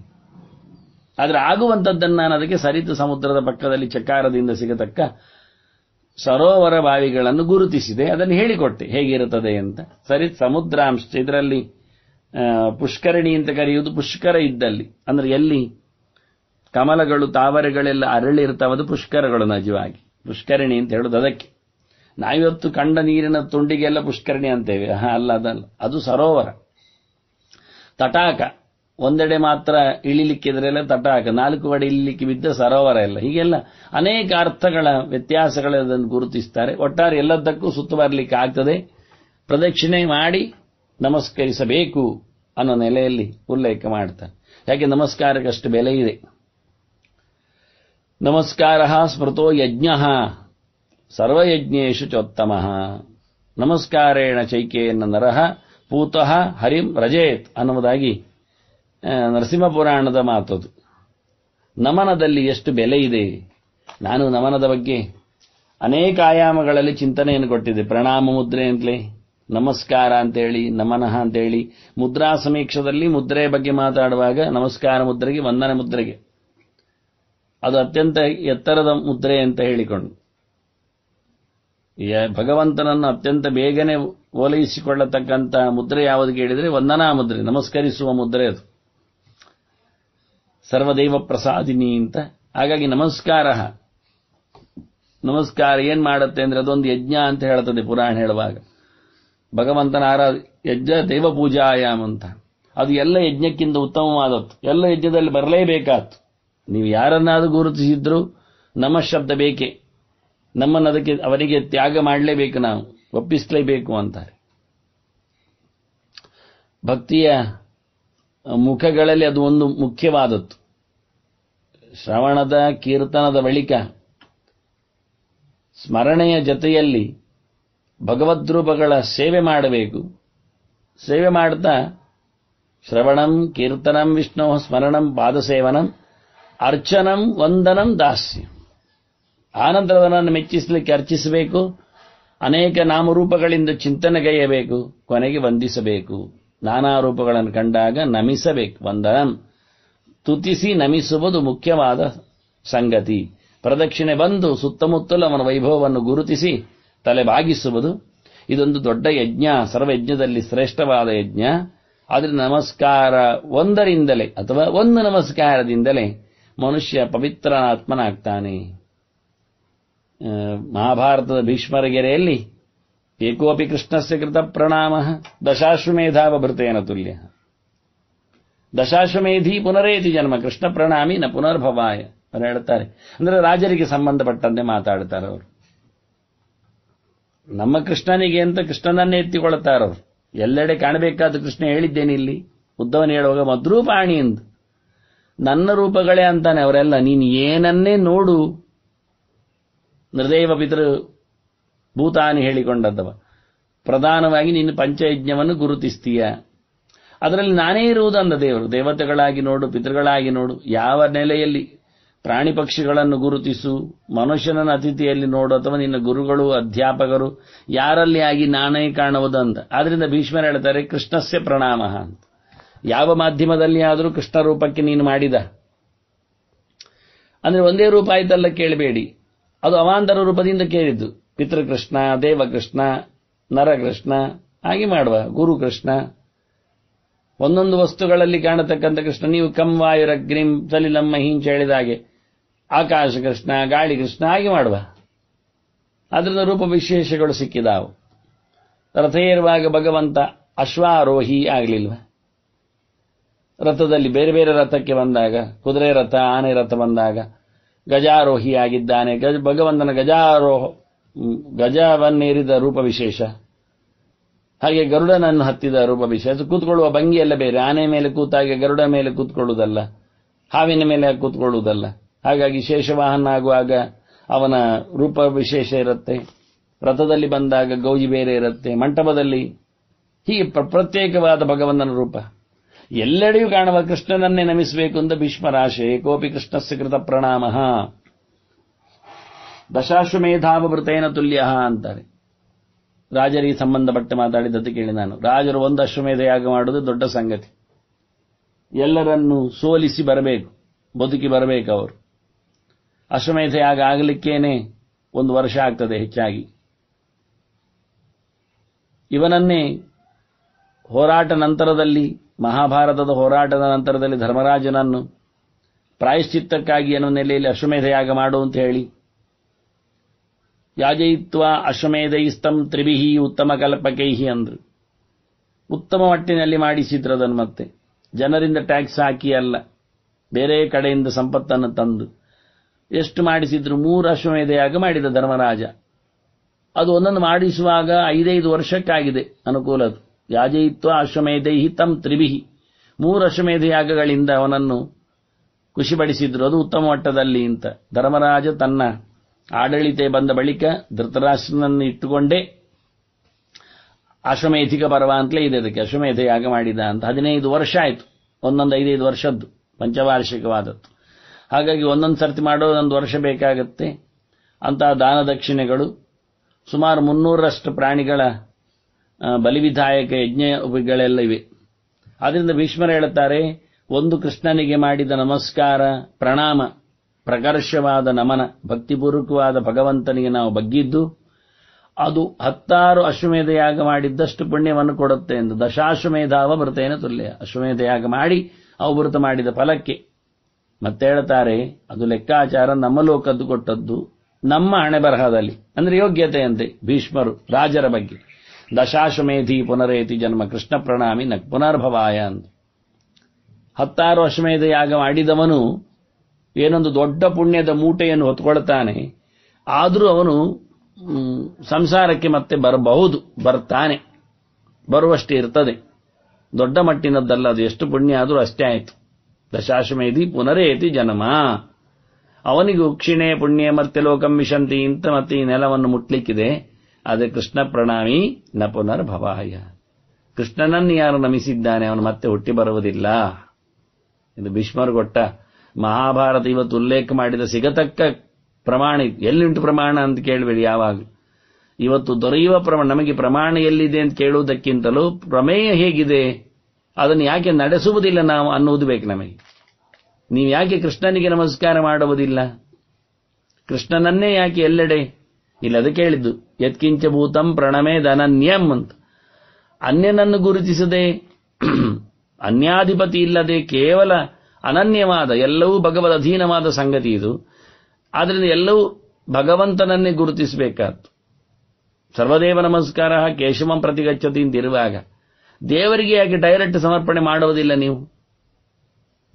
ಆದರೆ ಆಗುವಂಥದ್ದನ್ನು ನಾನು ಅದಕ್ಕೆ ಸರಿತು ಸಮುದ್ರದ ಪಕ್ಕದಲ್ಲಿ ಚಕಾರದಿಂದ ಸಿಗತಕ್ಕ ಸರೋವರ ಬಾವಿಗಳನ್ನು ಗುರುತಿಸಿದೆ ಅದನ್ನು ಹೇಳಿಕೊಟ್ಟೆ ಹೇಗಿರುತ್ತದೆ ಅಂತ ಸರಿ ಸಮುದ್ರಾಂಶ ಇದರಲ್ಲಿ ಪುಷ್ಕರಣಿ ಅಂತ ಕರೆಯುವುದು ಪುಷ್ಕರ ಇದ್ದಲ್ಲಿ ಅಂದರೆ ಎಲ್ಲಿ ಕಮಲಗಳು ತಾವರೆಗಳೆಲ್ಲ ಅರಳಿರ್ತಾವದು ಪುಷ್ಕರಗಳು ನಜವಾಗಿ ಪುಷ್ಕರಣಿ ಅಂತ ಹೇಳೋದು ಅದಕ್ಕೆ ನಾವಿವತ್ತು ಕಂಡ ನೀರಿನ ತುಂಡಿಗೆಲ್ಲ ಪುಷ್ಕರಣಿ ಅಂತೇವೆ ಅಲ್ಲ ಅದಲ್ಲ ಅದು ಸರೋವರ ತಟಾಕ ಒಂದೆಡೆ ಮಾತ್ರ ಇಳಿಲಿಕ್ಕಿದ್ರೆಲ್ಲ ತಟಾಕ ನಾಲ್ಕು ಕಡೆ ಇಳಿಲಿಕ್ಕೆ ಬಿದ್ದ ಸರೋವರ ಎಲ್ಲ ಹೀಗೆಲ್ಲ ಅನೇಕ ಅರ್ಥಗಳ ಅದನ್ನು ಗುರುತಿಸ್ತಾರೆ ಒಟ್ಟಾರೆ ಎಲ್ಲದಕ್ಕೂ ಸುತ್ತ ಬರಲಿಕ್ಕೆ ಆಗ್ತದೆ ಪ್ರದಕ್ಷಿಣೆ ಮಾಡಿ ನಮಸ್ಕರಿಸಬೇಕು ಅನ್ನೋ ನೆಲೆಯಲ್ಲಿ ಉಲ್ಲೇಖ ಮಾಡ್ತಾರೆ ಯಾಕೆ ನಮಸ್ಕಾರಕ್ಕಷ್ಟು ಬೆಲೆ ಇದೆ ನಮಸ್ಕಾರ ಸ್ಮೃತೋ ಯಜ್ಞ ಸರ್ವಯಜ್ಞೇಶು ಚೋತ್ತಮ ನಮಸ್ಕಾರೇಣ ಚೈಕೇನ ನರಹ ಪೂತಃ ಹರಿಂ ರಜೇತ್ ಅನ್ನುವುದಾಗಿ ನರಸಿಂಹ ಪುರಾಣದ ಮಾತದು ನಮನದಲ್ಲಿ ಎಷ್ಟು ಬೆಲೆ ಇದೆ ನಾನು ನಮನದ ಬಗ್ಗೆ ಅನೇಕ ಆಯಾಮಗಳಲ್ಲಿ ಚಿಂತನೆಯನ್ನು ಕೊಟ್ಟಿದೆ ಪ್ರಣಾಮ ಮುದ್ರೆ ಅಂತಲೇ ನಮಸ್ಕಾರ ಅಂತೇಳಿ ನಮನಃ ಅಂತೇಳಿ ಮುದ್ರಾ ಸಮೀಕ್ಷದಲ್ಲಿ ಮುದ್ರೆ ಬಗ್ಗೆ ಮಾತಾಡುವಾಗ ನಮಸ್ಕಾರ ಮುದ್ರೆಗೆ ವಂದನೆ ಮುದ್ರೆಗೆ ಅದು ಅತ್ಯಂತ ಎತ್ತರದ ಮುದ್ರೆ ಅಂತ ಹೇಳಿಕೊಂಡು ಭಗವಂತನನ್ನು ಅತ್ಯಂತ ಬೇಗನೆ ಓಲೈಸಿಕೊಳ್ಳತಕ್ಕಂಥ ಮುದ್ರೆ ಯಾವುದು ಕೇಳಿದರೆ ವಂದನಾ ಮುದ್ರೆ ನಮಸ್ಕರಿಸುವ ಮುದ್ರೆ ಅದು ಸರ್ವದೈವ ಪ್ರಸಾದಿನಿ ಅಂತ ಹಾಗಾಗಿ ನಮಸ್ಕಾರ ನಮಸ್ಕಾರ ಏನ್ ಮಾಡುತ್ತೆ ಅಂದ್ರೆ ಅದೊಂದು ಯಜ್ಞ ಅಂತ ಹೇಳುತ್ತದೆ ಪುರಾಣ ಹೇಳುವಾಗ ಭಗವಂತನ ಆರಾಧ ಯಜ್ಞ ದೈವ ಪೂಜಾಯಾಮ್ ಅಂತ ಅದು ಎಲ್ಲ ಯಜ್ಞಕ್ಕಿಂತ ಉತ್ತಮವಾದದ್ದು ಎಲ್ಲ ಯಜ್ಞದಲ್ಲಿ ಬರಲೇಬೇಕಾತು ನೀವು ಯಾರನ್ನಾದರೂ ಗುರುತಿಸಿದ್ರು ನಮ್ಮ ಶಬ್ದ ಬೇಕೇ ನಮ್ಮನ್ನು ಅದಕ್ಕೆ ಅವರಿಗೆ ತ್ಯಾಗ ಮಾಡಲೇಬೇಕು ನಾವು ಒಪ್ಪಿಸಲೇಬೇಕು ಅಂತಾರೆ ಭಕ್ತಿಯ ಮುಖಗಳಲ್ಲಿ ಅದು ಒಂದು ಮುಖ್ಯವಾದದ್ದು ಶ್ರವಣದ ಕೀರ್ತನದ ಬಳಿಕ ಸ್ಮರಣೆಯ ಜತೆಯಲ್ಲಿ ಭಗವದ್ರೂಪಗಳ ಸೇವೆ ಮಾಡಬೇಕು ಸೇವೆ ಮಾಡ್ತಾ ಶ್ರವಣಂ ಕೀರ್ತನಂ ವಿಷ್ಣು ಸ್ಮರಣಂ ಪಾದಸೇವನಂ ಅರ್ಚನಂ ವಂದನಂ ದಾಸ್ಯ ಆನಂದರವನನ್ನು ಮೆಚ್ಚಿಸಲಿಕ್ಕೆ ಅರ್ಚಿಸಬೇಕು ಅನೇಕ ನಾಮರೂಪಗಳಿಂದ ಚಿಂತನೆಗೈಯಬೇಕು ಕೊನೆಗೆ ವಂದಿಸಬೇಕು ನಾನಾ ರೂಪಗಳನ್ನು ಕಂಡಾಗ ನಮಿಸಬೇಕು ವಂದನ ತುತಿಸಿ ನಮಿಸುವುದು ಮುಖ್ಯವಾದ ಸಂಗತಿ ಪ್ರದಕ್ಷಿಣೆ ಬಂದು ಸುತ್ತಮುತ್ತಲು ಅವನ ವೈಭವವನ್ನು ಗುರುತಿಸಿ ತಲೆ ಬಾಗಿಸುವುದು ಇದೊಂದು ದೊಡ್ಡ ಯಜ್ಞ ಸರ್ವಯಜ್ಞದಲ್ಲಿ ಶ್ರೇಷ್ಠವಾದ ಯಜ್ಞ ಆದರೆ ನಮಸ್ಕಾರ ಒಂದರಿಂದಲೇ ಅಥವಾ ಒಂದು ನಮಸ್ಕಾರದಿಂದಲೇ ಮನುಷ್ಯ ಪವಿತ್ರ ಆತ್ಮನಾಗ್ತಾನೆ ಮಹಾಭಾರತದ ಭೀಷ್ಮರಗೆರೆಯಲ್ಲಿ ಏಕೋಪಿ ಕೃಷ್ಣಸ್ಯ ಕೃತ ಪ್ರಣಾಮ ದಶಾಶ್ವಮೇಧಾವಭೃತೇನ ತುಲ್ಯ ದಶಾಶ್ವಮೇಧಿ ಪುನರೇತಿ ಜನ್ಮ ಕೃಷ್ಣ ಪ್ರಣಾಮಿ ನ ಪುನರ್ಭವಾಯ ಅವರು ಹೇಳ್ತಾರೆ ಅಂದ್ರೆ ರಾಜರಿಗೆ ಸಂಬಂಧಪಟ್ಟಂತೆ ಮಾತಾಡ್ತಾರೆ ಅವರು ನಮ್ಮ ಕೃಷ್ಣನಿಗೆ ಅಂತ ಕೃಷ್ಣನನ್ನೇ ಎತ್ತಿಕೊಳ್ಳುತ್ತಾರವರು ಎಲ್ಲೆಡೆ ಕಾಣಬೇಕಾದ ಕೃಷ್ಣ ಹೇಳಿದ್ದೇನೆ ಇಲ್ಲಿ ಹೇಳುವಾಗ ಮದ್ರೂಪಾಣಿ ಎಂದು ನನ್ನ ರೂಪಗಳೇ ಅಂತಾನೆ ಅವರೆಲ್ಲ ನೀನು ಏನನ್ನೇ ನೋಡು ನೃದೇವ ಪಿತೃ ಭೂತಾನಿ ಹೇಳಿಕೊಂಡದ್ದವ ಪ್ರಧಾನವಾಗಿ ನೀನು ಪಂಚಯಜ್ಞವನ್ನು ಗುರುತಿಸ್ತೀಯ ಅದರಲ್ಲಿ ನಾನೇ ಇರುವುದು ದೇವರು ದೇವತೆಗಳಾಗಿ ನೋಡು ಪಿತೃಗಳಾಗಿ ನೋಡು ಯಾವ ನೆಲೆಯಲ್ಲಿ ಪ್ರಾಣಿ ಪಕ್ಷಿಗಳನ್ನು ಗುರುತಿಸು ಮನುಷ್ಯನನ್ನು ಅತಿಥಿಯಲ್ಲಿ ನೋಡು ಅಥವಾ ನಿನ್ನ ಗುರುಗಳು ಅಧ್ಯಾಪಕರು ಯಾರಲ್ಲಿ ಆಗಿ ನಾನೇ ಕಾಣುವುದು ಅಂತ ಆದ್ರಿಂದ ಭೀಷ್ಮರು ಹೇಳ್ತಾರೆ ಕೃಷ್ಣಸ್ಯ ಪ್ರಣಾಮ ಅಂತ ಯಾವ ಮಾಧ್ಯಮದಲ್ಲಿ ಆದರೂ ಕೃಷ್ಣ ರೂಪಕ್ಕೆ ನೀನು ಮಾಡಿದ ಅಂದ್ರೆ ಒಂದೇ ರೂಪ ಆಯ್ತಲ್ಲ ಕೇಳಬೇಡಿ ಅದು ಅವಾಂತರ ರೂಪದಿಂದ ಕೇಳಿದ್ದು ಪಿತೃಕೃಷ್ಣ ದೇವಕೃಷ್ಣ ನರಕೃಷ್ಣ ಹಾಗೆ ಮಾಡುವ ಗುರುಕೃಷ್ಣ ಒಂದೊಂದು ವಸ್ತುಗಳಲ್ಲಿ ಕಾಣತಕ್ಕಂಥ ಕೃಷ್ಣ ನೀವು ಗ್ರೀಂ ಸಲಿಲಂ ಹಿಂಚ ಹೇಳಿದ ಹಾಗೆ ಆಕಾಶ ಕೃಷ್ಣ ಗಾಳಿ ಕೃಷ್ಣ ಹಾಗೆ ಮಾಡುವ ಅದರಿಂದ ರೂಪ ವಿಶೇಷಗಳು ಸಿಕ್ಕಿದಾವು ರಥ ಏರುವಾಗ ಭಗವಂತ ಅಶ್ವಾರೋಹಿ ಆಗಲಿಲ್ವ ರಥದಲ್ಲಿ ಬೇರೆ ಬೇರೆ ರಥಕ್ಕೆ ಬಂದಾಗ ಕುದುರೆ ರಥ ಆನೆ ರಥ ಬಂದಾಗ ಗಜಾರೋಹಿಯಾಗಿದ್ದಾನೆ ಗಜ ಭಗವಂತನ ಗಜಾರೋಹ ಗಜವನ್ನೇರಿದ ರೂಪ ವಿಶೇಷ ಹಾಗೆ ಗರುಡನನ್ನು ಹತ್ತಿದ ರೂಪ ವಿಶೇಷ ಕೂತ್ಕೊಳ್ಳುವ ಭಂಗಿಯೆಲ್ಲ ಬೇರೆ ಆನೆ ಮೇಲೆ ಕೂತಾಗೆ ಗರುಡ ಮೇಲೆ ಕೂತ್ಕೊಳ್ಳುವುದಲ್ಲ ಹಾವಿನ ಮೇಲೆ ಕೂತ್ಕೊಳ್ಳುವುದಲ್ಲ ಹಾಗಾಗಿ ಶೇಷವಾಹನ ಆಗುವಾಗ ಅವನ ರೂಪ ವಿಶೇಷ ಇರುತ್ತೆ ರಥದಲ್ಲಿ ಬಂದಾಗ ಗೌಜಿ ಬೇರೆ ಇರುತ್ತೆ ಮಂಟಪದಲ್ಲಿ ಹೀಗೆ ಪ್ರತ್ಯೇಕವಾದ ಭಗವಂತನ ರೂಪ ಎಲ್ಲೆಡೆಯೂ ಕಾಣುವ ಕೃಷ್ಣನನ್ನೇ ನಮಿಸಬೇಕು ಅಂತ ಭೀಷ್ಮರಾಶೆ ಕೋಪಿ ಕೃಷ್ಣಸ್ಯ ಕೃತ ಪ್ರಣಾಮ ದಶಾಶ್ವಮೇಧಾವೃತೇನ ತುಲ್ಯ ಅಂತಾರೆ ರಾಜರಿಗೆ ಸಂಬಂಧಪಟ್ಟು ಮಾತಾಡಿದ್ದದ್ದು ಕೇಳಿ ನಾನು ರಾಜರು ಒಂದು ಅಶ್ವಮೇಧ ಯಾಗ ಮಾಡುವುದು ದೊಡ್ಡ ಸಂಗತಿ ಎಲ್ಲರನ್ನು ಸೋಲಿಸಿ ಬರಬೇಕು ಬದುಕಿ ಬರಬೇಕು ಅವರು ಅಶ್ವಮೇಧ ಯಾಗ ಆಗಲಿಕ್ಕೇನೆ ಒಂದು ವರ್ಷ ಆಗ್ತದೆ ಹೆಚ್ಚಾಗಿ ಇವನನ್ನೇ ಹೋರಾಟ ನಂತರದಲ್ಲಿ ಮಹಾಭಾರತದ ಹೋರಾಟದ ನಂತರದಲ್ಲಿ ಧರ್ಮರಾಜನನ್ನು ಪ್ರಾಯಶ್ಚಿತ್ತಕ್ಕಾಗಿ ಅನ್ನೋ ನೆಲೆಯಲ್ಲಿ ಅಶ್ವಮೇಧ ಯಾಗ ಮಾಡು ಅಂತ ಹೇಳಿ ಯಾಜಯಿತ್ವ ಇಸ್ತಂ ತ್ರಿವಿಹಿ ಉತ್ತಮ ಕಲ್ಪಕೈಹಿ ಅಂದ್ರು ಉತ್ತಮ ಮಟ್ಟಿನಲ್ಲಿ ಮಾಡಿಸಿದ್ರದನ್ನು ಮತ್ತೆ ಜನರಿಂದ ಟ್ಯಾಕ್ಸ್ ಹಾಕಿ ಅಲ್ಲ ಬೇರೆ ಕಡೆಯಿಂದ ಸಂಪತ್ತನ್ನು ತಂದು ಎಷ್ಟು ಮಾಡಿಸಿದ್ರು ಮೂರು ಅಶ್ವಮೇಧ ಯಾಗ ಮಾಡಿದ ಧರ್ಮರಾಜ ಅದು ಒಂದೊಂದು ಮಾಡಿಸುವಾಗ ಐದೈದು ವರ್ಷಕ್ಕಾಗಿದೆ ಅನುಕೂಲದು ಯಾಜಯಿತ್ವ ಅಶ್ವಮೇಧೈಹಿ ತಮ್ ತ್ರಿವಿಹಿ ಮೂರು ಅಶ್ವಮೇಧ ಯಾಗಗಳಿಂದ ಅವನನ್ನು ಖುಷಿಪಡಿಸಿದ್ರು ಅದು ಉತ್ತಮ ಮಟ್ಟದಲ್ಲಿ ಅಂತ ಧರ್ಮರಾಜ ತನ್ನ ಆಡಳಿತ ಬಂದ ಬಳಿಕ ಧೃತರಾಷ್ಟ್ರನನ್ನು ಇಟ್ಟುಕೊಂಡೇ ಅಶ್ವಮೇಧಿಕ ಪರ್ವ ಅಂತಲೇ ಇದೆ ಅದಕ್ಕೆ ಅಶ್ವಮೇಧ ಯಾಗ ಮಾಡಿದ ಅಂತ ಹದಿನೈದು ವರ್ಷ ಆಯಿತು ಒಂದೊಂದು ಐದೈದು ವರ್ಷದ್ದು ಪಂಚವಾರ್ಷಿಕವಾದದ್ದು ಹಾಗಾಗಿ ಒಂದೊಂದು ಸರ್ತಿ ಮಾಡೋದೊಂದು ವರ್ಷ ಬೇಕಾಗುತ್ತೆ ಅಂತಹ ದಾನ ದಕ್ಷಿಣೆಗಳು ಸುಮಾರು ಮುನ್ನೂರರಷ್ಟು ಪ್ರಾಣಿಗಳ ಬಲಿವಿಧಾಯಕ ಯಜ್ಞಗಳೆಲ್ಲ ಇವೆ ಆದ್ರಿಂದ ಭೀಷ್ಮರು ಹೇಳುತ್ತಾರೆ ಒಂದು ಕೃಷ್ಣನಿಗೆ ಮಾಡಿದ ನಮಸ್ಕಾರ ಪ್ರಣಾಮ ಪ್ರಕರ್ಷವಾದ ನಮನ ಭಕ್ತಿಪೂರ್ವಕವಾದ ಭಗವಂತನಿಗೆ ನಾವು ಬಗ್ಗಿದ್ದು ಅದು ಹತ್ತಾರು ಅಶ್ವಮೇಧ ಯಾಗ ಮಾಡಿದ್ದಷ್ಟು ಪುಣ್ಯವನ್ನು ಕೊಡುತ್ತೆ ಎಂದು ದಶಾಶ್ವಮೇಧಾವ ಬೃತೇನ ತುಲ್ಯ ಅಶ್ವಮೇಧ ಯಾಗ ಮಾಡಿ ಅವಭೃತ ಮಾಡಿದ ಫಲಕ್ಕೆ ಮತ್ತೆ ಹೇಳ್ತಾರೆ ಅದು ಲೆಕ್ಕಾಚಾರ ನಮ್ಮ ಲೋಕದ್ದು ಕೊಟ್ಟದ್ದು ನಮ್ಮ ಹಣೆ ಬರಹದಲ್ಲಿ ಅಂದ್ರೆ ಯೋಗ್ಯತೆಯಂತೆ ಭೀಷ್ಮರು ರಾಜರ ಬಗ್ಗೆ ದಶಾಶ್ವಮೇಧಿ ಪುನರೇತಿ ಜನ್ಮ ಕೃಷ್ಣ ಪ್ರಣಾಮಿ ನ ಪುನರ್ಭವಾಯ ಅಂತ ಹತ್ತಾರು ಅಶ್ವಮೇಧ ಯಾಗ ಮಾಡಿದವನು ಏನೊಂದು ದೊಡ್ಡ ಪುಣ್ಯದ ಮೂಟೆಯನ್ನು ಹೊತ್ಕೊಳ್ತಾನೆ ಆದರೂ ಅವನು ಸಂಸಾರಕ್ಕೆ ಮತ್ತೆ ಬರಬಹುದು ಬರ್ತಾನೆ ಬರುವಷ್ಟೇ ಇರ್ತದೆ ದೊಡ್ಡ ಮಟ್ಟಿನದ್ದಲ್ಲ ಅದು ಎಷ್ಟು ಪುಣ್ಯ ಆದರೂ ಅಷ್ಟೇ ಆಯಿತು ದಶಾಶ್ವಮೇಧಿ ಪುನರೇತಿ ಜನ್ಮ ಅವನಿಗೂ ಕ್ಷಿಣೆ ಪುಣ್ಯ ಮತ್ತೆ ಲೋಕಂ ವಿಶಂತಿ ಇಂತ ಮತ್ತೆ ಈ ನೆಲವನ್ನು ಮುಟ್ಲಿಕ್ಕಿದೆ ಆದರೆ ಕೃಷ್ಣ ಪ್ರಣಾಮಿ ನ ಪುನರ್ಭವಾಯ ಕೃಷ್ಣನನ್ನು ಯಾರು ನಮಿಸಿದ್ದಾನೆ ಅವನು ಮತ್ತೆ ಹುಟ್ಟಿ ಬರುವುದಿಲ್ಲ ಇದು ಭೀಷ್ಮರು ಕೊಟ್ಟ ಮಹಾಭಾರತ ಇವತ್ತು ಉಲ್ಲೇಖ ಮಾಡಿದ ಸಿಗತಕ್ಕ ಪ್ರಮಾಣ ಎಲ್ಲಿಂಟು ಪ್ರಮಾಣ ಅಂತ ಕೇಳಬೇಡಿ ಯಾವಾಗ ಇವತ್ತು ದೊರೆಯುವ ಪ್ರಮಾಣ ನಮಗೆ ಪ್ರಮಾಣ ಎಲ್ಲಿದೆ ಅಂತ ಕೇಳುವುದಕ್ಕಿಂತಲೂ ಪ್ರಮೇಯ ಹೇಗಿದೆ ಅದನ್ನು ಯಾಕೆ ನಡೆಸುವುದಿಲ್ಲ ನಾವು ಅನ್ನುವುದು ಬೇಕು ನಮಗೆ ನೀವು ಯಾಕೆ ಕೃಷ್ಣನಿಗೆ ನಮಸ್ಕಾರ ಮಾಡುವುದಿಲ್ಲ ಕೃಷ್ಣನನ್ನೇ ಯಾಕೆ ಎಲ್ಲೆಡೆ ಅದಕ್ಕೆ ಕೇಳಿದ್ದು ಯತ್ಕಿಂಚ ಭೂತಂ ಪ್ರಣಮೇ ಧನನ್ಯಂ ಅಂತ ಅನ್ಯನನ್ನು ಗುರುತಿಸದೆ ಅನ್ಯಾಧಿಪತಿ ಇಲ್ಲದೆ ಕೇವಲ ಅನನ್ಯವಾದ ಎಲ್ಲವೂ ಅಧೀನವಾದ ಸಂಗತಿ ಇದು ಆದ್ದರಿಂದ ಎಲ್ಲವೂ ಭಗವಂತನನ್ನೇ ಗುರುತಿಸಬೇಕಾದ್ದು ಸರ್ವದೇವ ನಮಸ್ಕಾರ ಕೇಶವಂ ಪ್ರತಿಗಚ್ಚತಿ ಅಂತಿರುವಾಗ ದೇವರಿಗೆ ಯಾಕೆ ಡೈರೆಕ್ಟ್ ಸಮರ್ಪಣೆ ಮಾಡುವುದಿಲ್ಲ ನೀವು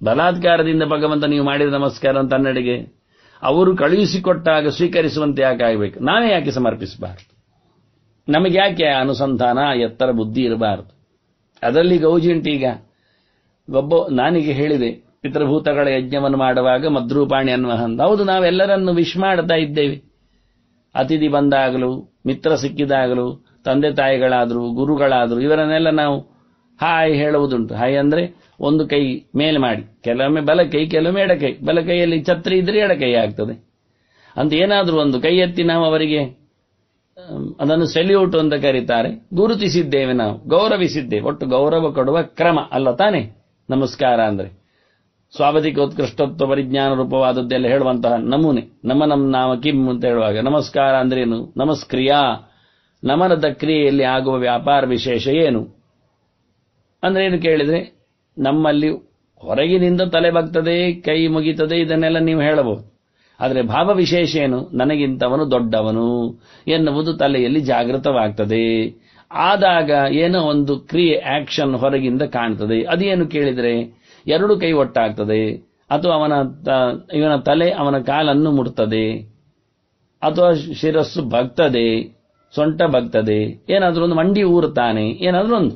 ಬಲಾತ್ಕಾರದಿಂದ ಭಗವಂತ ನೀವು ಮಾಡಿದ ನಮಸ್ಕಾರ ಅಂತ ಅವರು ಕಳುಹಿಸಿಕೊಟ್ಟಾಗ ಸ್ವೀಕರಿಸುವಂತೆ ಯಾಕೆ ಆಗಬೇಕು ನಾನೇ ಯಾಕೆ ಸಮರ್ಪಿಸಬಾರದು ನಮಗೆ ಯಾಕೆ ಅನುಸಂಧಾನ ಎತ್ತರ ಬುದ್ಧಿ ಇರಬಾರದು ಅದರಲ್ಲಿ ಈಗ ಒಬ್ಬ ನಾನಿಗೆ ಹೇಳಿದೆ ಪಿತೃಭೂತಗಳ ಯಜ್ಞವನ್ನು ಮಾಡುವಾಗ ಮದ್ರೂಪಾಣಿ ಹಂತ ಹೌದು ನಾವೆಲ್ಲರನ್ನು ವಿಶ್ ಮಾಡ್ತಾ ಇದ್ದೇವೆ ಅತಿಥಿ ಬಂದಾಗಲೂ ಮಿತ್ರ ಸಿಕ್ಕಿದಾಗಲೂ ತಂದೆ ತಾಯಿಗಳಾದರೂ ಗುರುಗಳಾದರೂ ಇವರನ್ನೆಲ್ಲ ನಾವು ಹಾಯ್ ಹೇಳುವುದುಂಟು ಹಾಯ್ ಅಂದರೆ ಒಂದು ಕೈ ಮೇಲೆ ಮಾಡಿ ಕೆಲವೊಮ್ಮೆ ಬಲ ಕೈ ಕೆಲವೊಮ್ಮೆ ಎಡಕೈ ಬಲಕೈಯಲ್ಲಿ ಛತ್ರಿ ಇದ್ರೆ ಎಡಕೈ ಆಗ್ತದೆ ಅಂತ ಏನಾದರೂ ಒಂದು ಕೈ ಎತ್ತಿ ನಾವು ಅವರಿಗೆ ಅದನ್ನು ಸೆಲ್ಯೂಟ್ ಅಂತ ಕರೀತಾರೆ ಗುರುತಿಸಿದ್ದೇವೆ ನಾವು ಗೌರವಿಸಿದ್ದೇವೆ ಒಟ್ಟು ಗೌರವ ಕೊಡುವ ಕ್ರಮ ಅಲ್ಲ ತಾನೆ ನಮಸ್ಕಾರ ಅಂದ್ರೆ ಸ್ವಾಭಾವಿಕ ಉತ್ಕೃಷ್ಟತ್ವ ಪರಿಜ್ಞಾನ ರೂಪವಾದದ್ದೆಲ್ಲ ಹೇಳುವಂತಹ ನಮೂನೆ ನಮ್ಮ ನಮ್ಮ ನಾಮ ಕಿಮ್ ಅಂತ ಹೇಳುವಾಗ ನಮಸ್ಕಾರ ಅಂದ್ರೇನು ನಮಸ್ಕ್ರಿಯಾ ನಮನದ ಕ್ರಿಯೆಯಲ್ಲಿ ಆಗುವ ವ್ಯಾಪಾರ ವಿಶೇಷ ಏನು ಅಂದ್ರೆ ಏನು ಕೇಳಿದ್ರೆ ನಮ್ಮಲ್ಲಿ ಹೊರಗಿನಿಂದ ತಲೆ ಬಗ್ತದೆ ಕೈ ಮುಗಿತದೆ ಇದನ್ನೆಲ್ಲ ನೀವು ಹೇಳಬಹುದು ಆದರೆ ಭಾವ ವಿಶೇಷ ಏನು ನನಗಿಂತವನು ದೊಡ್ಡವನು ಎನ್ನುವುದು ತಲೆಯಲ್ಲಿ ಜಾಗೃತವಾಗ್ತದೆ ಆದಾಗ ಏನೋ ಒಂದು ಕ್ರಿಯೆ ಆಕ್ಷನ್ ಹೊರಗಿಂದ ಕಾಣ್ತದೆ ಅದೇನು ಕೇಳಿದರೆ ಎರಡು ಕೈ ಒಟ್ಟಾಗ್ತದೆ ಅಥವಾ ಅವನ ಇವನ ತಲೆ ಅವನ ಕಾಲನ್ನು ಮುಟ್ತದೆ ಅಥವಾ ಶಿರಸ್ಸು ಬಗ್ತದೆ ಸೊಂಟ ಬಗ್ತದೆ ಏನಾದರೂ ಒಂದು ಮಂಡಿ ಊರುತ್ತಾನೆ ಏನಾದರೂ ಒಂದು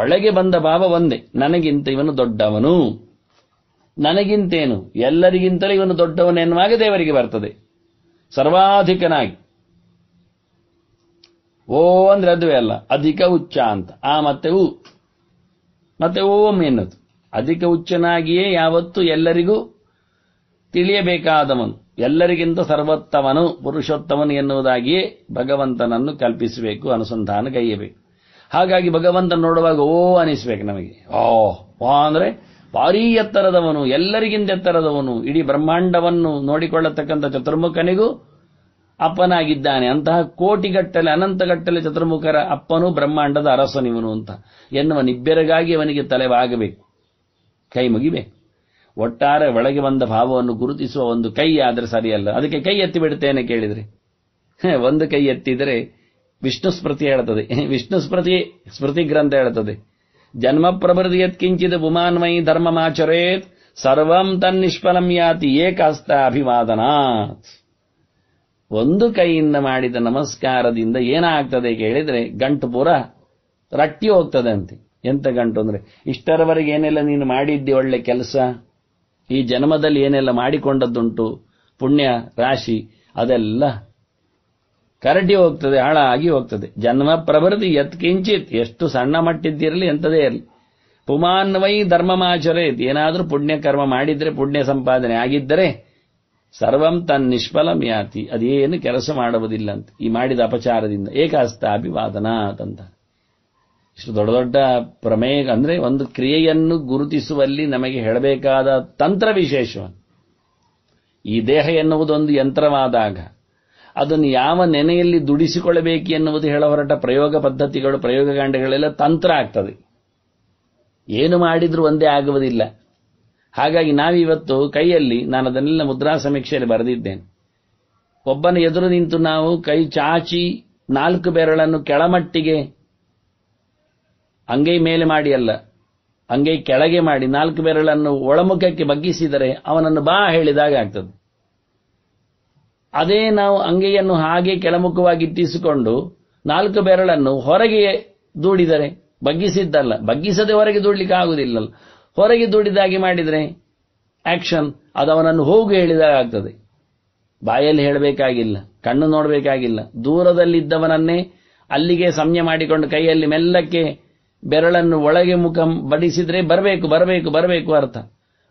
ಒಳಗೆ ಬಂದ ಭಾವ ಒಂದೇ ನನಗಿಂತ ಇವನು ದೊಡ್ಡವನು ನನಗಿಂತೇನು ಎಲ್ಲರಿಗಿಂತಲೂ ಇವನು ದೊಡ್ಡವನು ಎನ್ನುವಾಗ ದೇವರಿಗೆ ಬರ್ತದೆ ಸರ್ವಾಧಿಕನಾಗಿ ಓ ಅಂದ್ರೆ ಅದುವೇ ಅಲ್ಲ ಅಧಿಕ ಉಚ್ಚ ಅಂತ ಆ ಮತ್ತೆ ಉ ಮತ್ತೆ ಓಂ ಎನ್ನದು ಅಧಿಕ ಉಚ್ಚನಾಗಿಯೇ ಯಾವತ್ತು ಎಲ್ಲರಿಗೂ ತಿಳಿಯಬೇಕಾದವನು ಎಲ್ಲರಿಗಿಂತ ಸರ್ವೋತ್ತಮನು ಪುರುಷೋತ್ತಮನು ಎನ್ನುವುದಾಗಿಯೇ ಭಗವಂತನನ್ನು ಕಲ್ಪಿಸಬೇಕು ಅನುಸಂಧಾನ ಕೈಯಬೇಕು ಹಾಗಾಗಿ ಭಗವಂತ ನೋಡುವಾಗ ಓ ಅನಿಸ್ಬೇಕು ನಮಗೆ ಓ ವಾ ಅಂದ್ರೆ ಭಾರೀ ಎತ್ತರದವನು ಎಲ್ಲರಿಗಿಂತ ಎತ್ತರದವನು ಇಡೀ ಬ್ರಹ್ಮಾಂಡವನ್ನು ನೋಡಿಕೊಳ್ಳತಕ್ಕಂಥ ಚತುರ್ಮುಖನಿಗೂ ಅಪ್ಪನಾಗಿದ್ದಾನೆ ಅಂತಹ ಕೋಟಿಗಟ್ಟಲೆ ಅನಂತಗಟ್ಟಲೆ ಚತುರ್ಮುಖರ ಅಪ್ಪನು ಬ್ರಹ್ಮಾಂಡದ ಅರಸನಿವನು ಅಂತ ಎನ್ನುವ ನಿಬ್ಬೆರಗಾಗಿ ಅವನಿಗೆ ತಲೆವಾಗಬೇಕು ಕೈ ಮುಗಿಬೇಕು ಒಟ್ಟಾರೆ ಒಳಗೆ ಬಂದ ಭಾವವನ್ನು ಗುರುತಿಸುವ ಒಂದು ಕೈ ಆದರೆ ಸರಿಯಲ್ಲ ಅದಕ್ಕೆ ಕೈ ಎತ್ತಿ ಬಿಡುತ್ತೇನೆ ಕೇಳಿದರೆ ಒಂದು ಕೈ ಎತ್ತಿದರೆ ವಿಷ್ಣು ಸ್ಮೃತಿ ಹೇಳ್ತದೆ ವಿಷ್ಣು ಸ್ಮೃತಿ ಸ್ಮೃತಿ ಗ್ರಂಥ ಹೇಳ್ತದೆ ಜನ್ಮ ಪ್ರಭೃತಿ ಯತ್ಕಿಂಚಿದ ಧರ್ಮ ಧರ್ಮಮಾಚರೇತ್ ಸರ್ವಂ ತನ್ನಿಷ್ಫಲಂ ಯಾತಿ ಹಸ್ತ ಅಭಿವಾದನಾತ್ ಒಂದು ಕೈಯಿಂದ ಮಾಡಿದ ನಮಸ್ಕಾರದಿಂದ ಏನಾಗ್ತದೆ ಕೇಳಿದ್ರೆ ಗಂಟು ಪೂರ ರಟ್ಟಿ ಹೋಗ್ತದೆ ಅಂತೆ ಎಂತ ಗಂಟು ಅಂದ್ರೆ ಇಷ್ಟರವರೆಗೆ ಏನೆಲ್ಲ ನೀನು ಮಾಡಿದ್ದಿ ಒಳ್ಳೆ ಕೆಲಸ ಈ ಜನ್ಮದಲ್ಲಿ ಏನೆಲ್ಲ ಮಾಡಿಕೊಂಡದ್ದುಂಟು ಪುಣ್ಯ ರಾಶಿ ಅದೆಲ್ಲ ಕರಟಿ ಹೋಗ್ತದೆ ಹಾಳಾಗಿ ಹೋಗ್ತದೆ ಜನ್ಮ ಪ್ರಭೃತಿ ಯತ್ಕಿಂಚಿತ್ ಎಷ್ಟು ಸಣ್ಣ ಮಟ್ಟಿದ್ದಿರಲಿ ಎಂಥದೇ ಇರಲಿ ಪುಮಾನ್ವೈ ಧರ್ಮಮಾಚರೆ ಏನಾದರೂ ಪುಣ್ಯ ಕರ್ಮ ಮಾಡಿದ್ರೆ ಪುಣ್ಯ ಸಂಪಾದನೆ ಆಗಿದ್ದರೆ ಸರ್ವಂ ತನ್ನ ನಿಷ್ಫಲಮ್ಯಾತಿ ಅದೇನು ಕೆಲಸ ಮಾಡುವುದಿಲ್ಲ ಅಂತ ಈ ಮಾಡಿದ ಅಪಚಾರದಿಂದ ಏಕಾಸ್ತಾಭಿವಾದನ ಅಂತ ಇಷ್ಟು ದೊಡ್ಡ ದೊಡ್ಡ ಪ್ರಮೇಯ ಅಂದ್ರೆ ಒಂದು ಕ್ರಿಯೆಯನ್ನು ಗುರುತಿಸುವಲ್ಲಿ ನಮಗೆ ಹೇಳಬೇಕಾದ ತಂತ್ರ ವಿಶೇಷ ಈ ದೇಹ ಎನ್ನುವುದೊಂದು ಯಂತ್ರವಾದಾಗ ಅದನ್ನು ಯಾವ ನೆನೆಯಲ್ಲಿ ದುಡಿಸಿಕೊಳ್ಳಬೇಕು ಎನ್ನುವುದು ಹೇಳ ಹೊರಟ ಪ್ರಯೋಗ ಪದ್ಧತಿಗಳು ಪ್ರಯೋಗಕಾಂಡಗಳೆಲ್ಲ ತಂತ್ರ ಆಗ್ತದೆ ಏನು ಮಾಡಿದ್ರೂ ಒಂದೇ ಆಗುವುದಿಲ್ಲ ಹಾಗಾಗಿ ನಾವಿವತ್ತು ಕೈಯಲ್ಲಿ ನಾನು ಅದನ್ನೆಲ್ಲ ಮುದ್ರಾ ಸಮೀಕ್ಷೆಯಲ್ಲಿ ಬರೆದಿದ್ದೇನೆ ಒಬ್ಬನ ಎದುರು ನಿಂತು ನಾವು ಕೈ ಚಾಚಿ ನಾಲ್ಕು ಬೆರಳನ್ನು ಕೆಳಮಟ್ಟಿಗೆ ಅಂಗೈ ಮೇಲೆ ಮಾಡಿ ಅಲ್ಲ ಅಂಗೈ ಕೆಳಗೆ ಮಾಡಿ ನಾಲ್ಕು ಬೆರಳನ್ನು ಒಳಮುಖಕ್ಕೆ ಬಗ್ಗಿಸಿದರೆ ಅವನನ್ನು ಬಾ ಹೇಳಿದಾಗ ಆಗ್ತದೆ ಅದೇ ನಾವು ಅಂಗೆಯನ್ನು ಹಾಗೆ ಕೆಳಮುಖವಾಗಿ ಇಟ್ಟಿಸಿಕೊಂಡು ನಾಲ್ಕು ಬೆರಳನ್ನು ಹೊರಗೆ ದೂಡಿದರೆ ಬಗ್ಗಿಸಿದ್ದಲ್ಲ ಬಗ್ಗಿಸದೆ ಹೊರಗೆ ದೂಡ್ಲಿಕ್ಕೆ ಆಗುದಿಲ್ಲಲ್ಲ ಹೊರಗೆ ದೂಡಿದಾಗಿ ಮಾಡಿದರೆ ಆಕ್ಷನ್ ಅದು ಅವನನ್ನು ಹೋಗು ಹೇಳಿದಾಗ ಆಗ್ತದೆ ಬಾಯಲ್ಲಿ ಹೇಳಬೇಕಾಗಿಲ್ಲ ಕಣ್ಣು ನೋಡಬೇಕಾಗಿಲ್ಲ ದೂರದಲ್ಲಿದ್ದವನನ್ನೇ ಅಲ್ಲಿಗೆ ಸಂಯ ಮಾಡಿಕೊಂಡು ಕೈಯಲ್ಲಿ ಮೆಲ್ಲಕ್ಕೆ ಬೆರಳನ್ನು ಒಳಗೆ ಮುಖ ಬಡಿಸಿದ್ರೆ ಬರಬೇಕು ಬರಬೇಕು ಬರಬೇಕು ಅರ್ಥ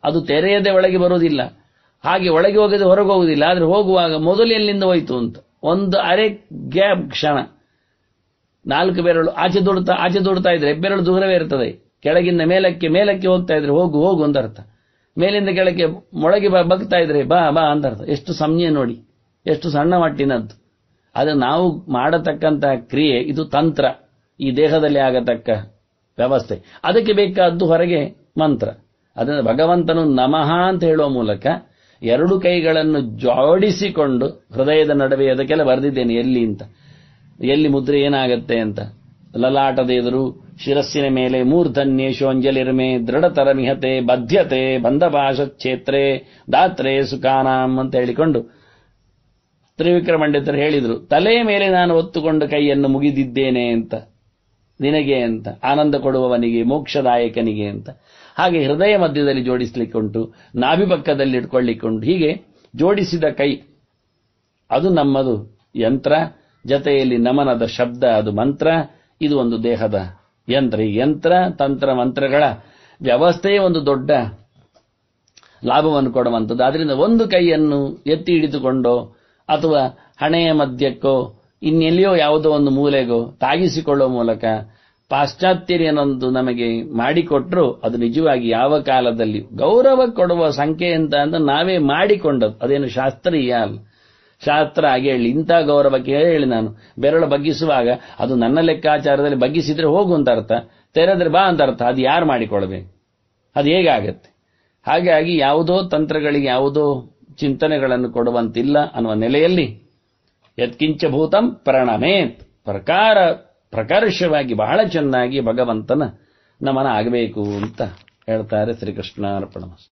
ಅದು ತೆರೆಯದೆ ಒಳಗೆ ಬರುವುದಿಲ್ಲ ಹಾಗೆ ಒಳಗೆ ಹೋಗದೆ ಹೊರಗೆ ಹೋಗುವುದಿಲ್ಲ ಆದರೆ ಹೋಗುವಾಗ ಮೊದಲು ಎಲ್ಲಿಂದ ಹೋಯ್ತು ಅಂತ ಒಂದು ಅರೆ ಗ್ಯಾಪ್ ಕ್ಷಣ ನಾಲ್ಕು ಬೆರಳು ಆಚೆ ದೂಡ್ತಾ ಆಚೆ ದೂಡ್ತಾ ಇದ್ರೆ ಬೆರಳು ದೂರವೇ ಇರ್ತದೆ ಕೆಳಗಿಂದ ಮೇಲಕ್ಕೆ ಮೇಲಕ್ಕೆ ಹೋಗ್ತಾ ಇದ್ರೆ ಹೋಗು ಹೋಗು ಅಂತ ಅರ್ಥ ಮೇಲಿಂದ ಕೆಳಕ್ಕೆ ಮೊಳಗೆ ಬಗ್ತಾ ಇದ್ರೆ ಬಾ ಬಾ ಅಂತ ಅರ್ಥ ಎಷ್ಟು ಸಮಯ ನೋಡಿ ಎಷ್ಟು ಸಣ್ಣ ಮಟ್ಟಿನದ್ದು ಅದು ನಾವು ಮಾಡತಕ್ಕಂತಹ ಕ್ರಿಯೆ ಇದು ತಂತ್ರ ಈ ದೇಹದಲ್ಲಿ ಆಗತಕ್ಕ ವ್ಯವಸ್ಥೆ ಅದಕ್ಕೆ ಬೇಕಾದ್ದು ಹೊರಗೆ ಮಂತ್ರ ಅದನ್ನು ಭಗವಂತನು ನಮಃ ಅಂತ ಹೇಳುವ ಮೂಲಕ ಎರಡು ಕೈಗಳನ್ನು ಜೋಡಿಸಿಕೊಂಡು ಹೃದಯದ ನಡುವೆ ಅದಕ್ಕೆಲ್ಲ ಬರೆದಿದ್ದೇನೆ ಎಲ್ಲಿ ಅಂತ ಎಲ್ಲಿ ಮುದ್ರೆ ಏನಾಗುತ್ತೆ ಅಂತ ಲಲಾಟದ ಎದುರು ಶಿರಸ್ಸಿನ ಮೇಲೆ ಮೂರ್ಧನ್ಯೇಶೋಂಜಲಿರ್ಮೆ ದೃಢತರ ಮಿಹತೆ ಬದ್ಧತೆ ಬಂಧಭಾಷೇತ್ರೆ ದಾತ್ರೆ ಸುಖಾನಾಂ ಅಂತ ಹೇಳಿಕೊಂಡು ತ್ರಿವಿಕ್ರಮಂಡಿತರು ಹೇಳಿದರು ತಲೆಯ ಮೇಲೆ ನಾನು ಒತ್ತುಕೊಂಡು ಕೈಯನ್ನು ಮುಗಿದಿದ್ದೇನೆ ಅಂತ ನಿನಗೆ ಅಂತ ಆನಂದ ಕೊಡುವವನಿಗೆ ಮೋಕ್ಷದಾಯಕನಿಗೆ ಅಂತ ಹಾಗೆ ಹೃದಯ ಮಧ್ಯದಲ್ಲಿ ಜೋಡಿಸಲಿಕ್ಕುಂಟು ನಾಭಿ ಪಕ್ಕದಲ್ಲಿ ಉಂಟು ಹೀಗೆ ಜೋಡಿಸಿದ ಕೈ ಅದು ನಮ್ಮದು ಯಂತ್ರ ಜತೆಯಲ್ಲಿ ನಮನದ ಶಬ್ದ ಅದು ಮಂತ್ರ ಇದು ಒಂದು ದೇಹದ ಯಂತ್ರ ಯಂತ್ರ ತಂತ್ರ ಮಂತ್ರಗಳ ವ್ಯವಸ್ಥೆಯೇ ಒಂದು ದೊಡ್ಡ ಲಾಭವನ್ನು ಕೊಡುವಂಥದ್ದು ಆದ್ದರಿಂದ ಒಂದು ಕೈಯನ್ನು ಎತ್ತಿ ಹಿಡಿದುಕೊಂಡೋ ಅಥವಾ ಹಣೆಯ ಮಧ್ಯಕ್ಕೋ ಇನ್ನೆಲ್ಲಿಯೋ ಯಾವುದೋ ಒಂದು ಮೂಲೆಗೋ ತಾಗಿಸಿಕೊಳ್ಳುವ ಮೂಲಕ ಪಾಶ್ಚಾತ್ಯರೇನೊಂದು ನಮಗೆ ಮಾಡಿಕೊಟ್ರು ಅದು ನಿಜವಾಗಿ ಯಾವ ಕಾಲದಲ್ಲಿ ಗೌರವ ಕೊಡುವ ಸಂಖ್ಯೆ ಅಂತ ಅಂದ್ರೆ ನಾವೇ ಮಾಡಿಕೊಂಡದ್ದು ಅದೇನು ಶಾಸ್ತ್ರೀಯ ಅಲ್ಲ ಶಾಸ್ತ್ರ ಹಾಗೆ ಹೇಳಿ ಇಂಥ ಗೌರವಕ್ಕೆ ಹೇಳಿ ನಾನು ಬೆರಳು ಬಗ್ಗಿಸುವಾಗ ಅದು ನನ್ನ ಲೆಕ್ಕಾಚಾರದಲ್ಲಿ ಬಗ್ಗಿಸಿದ್ರೆ ಹೋಗು ಅಂತ ಅರ್ಥ ತೆರೆದ್ರೆ ಬಾ ಅಂತ ಅರ್ಥ ಅದು ಯಾರು ಮಾಡಿಕೊಳ್ಬೇಕು ಅದು ಹೇಗಾಗತ್ತೆ ಹಾಗಾಗಿ ಯಾವುದೋ ತಂತ್ರಗಳಿಗೆ ಯಾವುದೋ ಚಿಂತನೆಗಳನ್ನು ಕೊಡುವಂತಿಲ್ಲ ಅನ್ನುವ ನೆಲೆಯಲ್ಲಿ ಯತ್ಕಿಂಚಭೂತಂ ಭೂತಂ ಪ್ರಣಮೇತ್ ಪ್ರಕಾರ ಪ್ರಕರ್ಷವಾಗಿ ಬಹಳ ಚೆನ್ನಾಗಿ ಭಗವಂತನ ನಮನ ಆಗಬೇಕು ಅಂತ ಹೇಳ್ತಾರೆ ಶ್ರೀಕೃಷ್ಣಾರ್ಪಣ